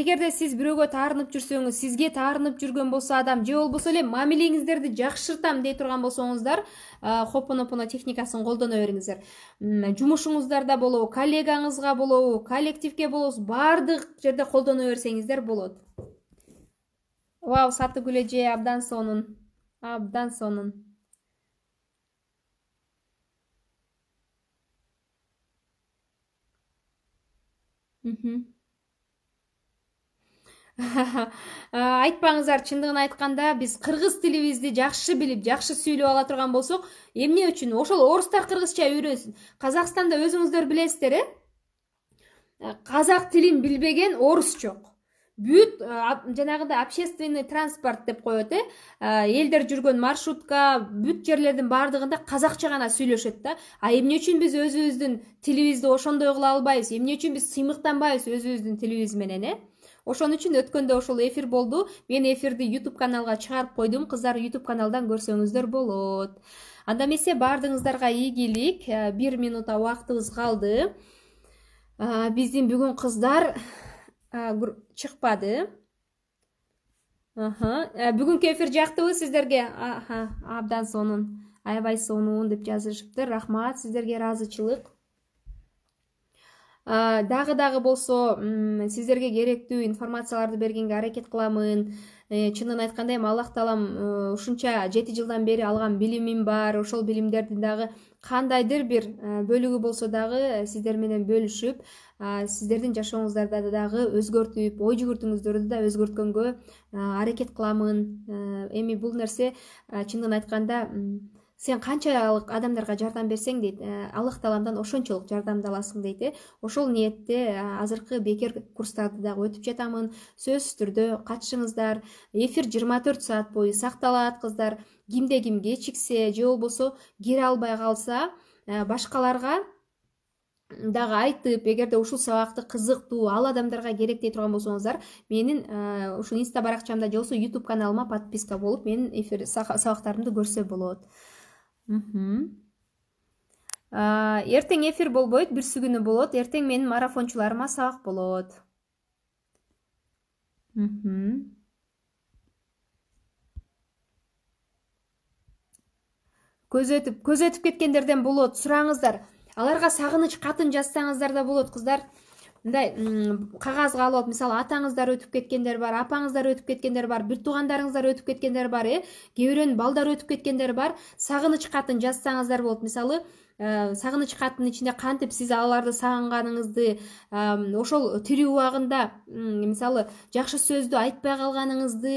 эгерде сіз біреуге таарынып жүрсеңіз сізге таарынып жүрген болса адам же болбосо эле мамилеңиздерди жакшыртам дей турган болсоңуздар хопонопоно техникасын колдоно бериңиздер жумушуңуздарда болобу коллегаңызга болобу коллективке болобу баардык жерде колдоно берсеңиздер болот вау сатыгүл эже абдан сонун абдан сонун айтпаңыздар чындыгын айтканда биз кыргыз тилибизди жакшы билип жакшы сүйлөп ала турган болсок эмне үчүн ошол орустар кыргызча үйрөнсүн казакстанда өзүңүздөр билесиздер э казак тилин билбеген орус жок бүт э, жанагындай общественный транспорт деп коет э. э элдер жүргөн маршрутка бүт жерлердин баардыгында казакча гана сүйлөшөт да а эмне үчүн биз өзүбүздүн тилибизди ошондой кыла албайбыз эмне үчүн биз сыймыктанбайбыз өзүбүздүн тилибиз менен э ошон үчүн өткөндө ошол эфир болду мен эфирди ютуб каналга чыгарып койдум кыздар ютуб каналдан көрсөңүздөр болот анда эмесе баардыгыңыздарга ийгилик э, бир минута убактыбыз калды биздин бүгүн кыздар Ә, бүгін бүгүнкү эфир сіздерге сиздерге абдан сонун аябай сонун деп жазышыптыр рахмат разы чылық. Дағы-дағы болсо сіздерге керекті информацияларды бергенге аракет кыламын чынын айтканда эми аллах талам, ушунча жети жылдан бері алған білімім бар ошол білімдердің дағы кандайдыр бир э, бөлүгү болсо дагы э, сиздер менен бөлүшүп э, сиздердин жашооңуздарда дагы өзгөртүп ой жүгүртүүңүздөрдү да өзгөрткөнгө аракет кыламын эми бул нерсе чындыгын айтканда сен канчалык адамдарга жардам берсең дейт аллах тааламдан ошончолук жардамды аласың дейт э ошол ниетте азыркы бекер курстарды дагы өтүп жатамын сөзсүз түрдө катышыңыздар эфир жыйырма төрт саат бою сакталат кыздар кимде ким кечиксе же болбосо кире албай калса э, башкаларга дагы айтып эгерде ушул сабакты кызыктуу ал адамдарга керек дей турган болсоңуздар менин э, ушул инста баракчамда же болбосо outube каналыма подписка болуп менин эфир сабактарымды көрсө болот э, эртең эфир болбойт бүрсүгүнү болот эртең менин марафончуларыма сабак болот көзөтүп көзөтүп кеткендерден болот сураңыздар аларга сагыныч катын жазсаңыздар да болот кыздар мындай кагазга алып алып мисалы атаңыздар өтүп кеткендер бар апаңыздар өтүп кеткендер бар бир туугандарыңыздар өтүп кеткендер бар э кээ бирөөнүн балдары өтүп кеткендер бар сагыныч катын жазсаңыздар болот мисалы э, сагыныч каттын ичинде кантип сиз аларды сагынганыңызды э, ошол тирүү убагында мисалы жакшы сөздү айтпай калганыңызды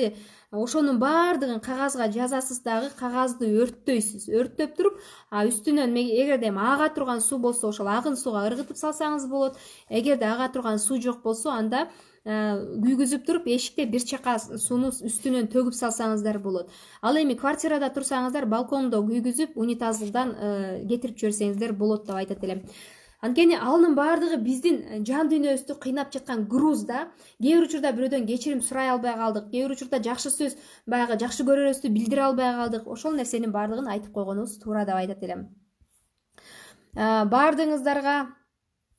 ошонун баардыгын кагазга жазасыз дагы кагазды өрттөйсүз өрттөп туруп үстүнөн эгерде эми ага турган суу болсо ошол агын сууга ыргытып салсаңыз болот эгерде ага турган суу жок болсо анда э, күйгүзүп туруп эшикте бир чака сууну үстүнөн төгүп салсаңыздар болот ал эми квартирада турсаңыздар балкондо күйгүзүп унитаздан э, кетирип жиберсеңиздер болот деп айтат элем анткени анын баардыгы биздин э, жан дүйнөбүздү кыйнап жаткан груз да кээ бир учурда бирөөдөн кечирим сурай албай калдык кээ бир учурда жакшы сөз баягы жакшы көрөрүбүздү билдире албай калдык ошол нерсенин баардыгын айтып койгонубуз туура деп айтат элем э, баардыгыңыздарга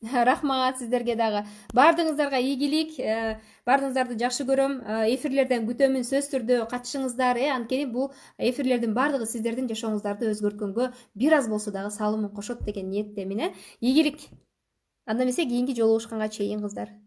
рахмат сиздерге дагы баардыгыңыздарга ийгилик э, баардыгыңыздарды жакшы көрөм э, эфирлерден күтөмүн сөзсүз түрдө катышыңыздар э анткени бул эфирлердин баардыгы сиздердин жашооңуздарды өзгөрткөнгө бир аз болсо дагы салымын кошот деген ниеттемин э ийгилик анда эмесе кийинки жолугушканга чейин кыздар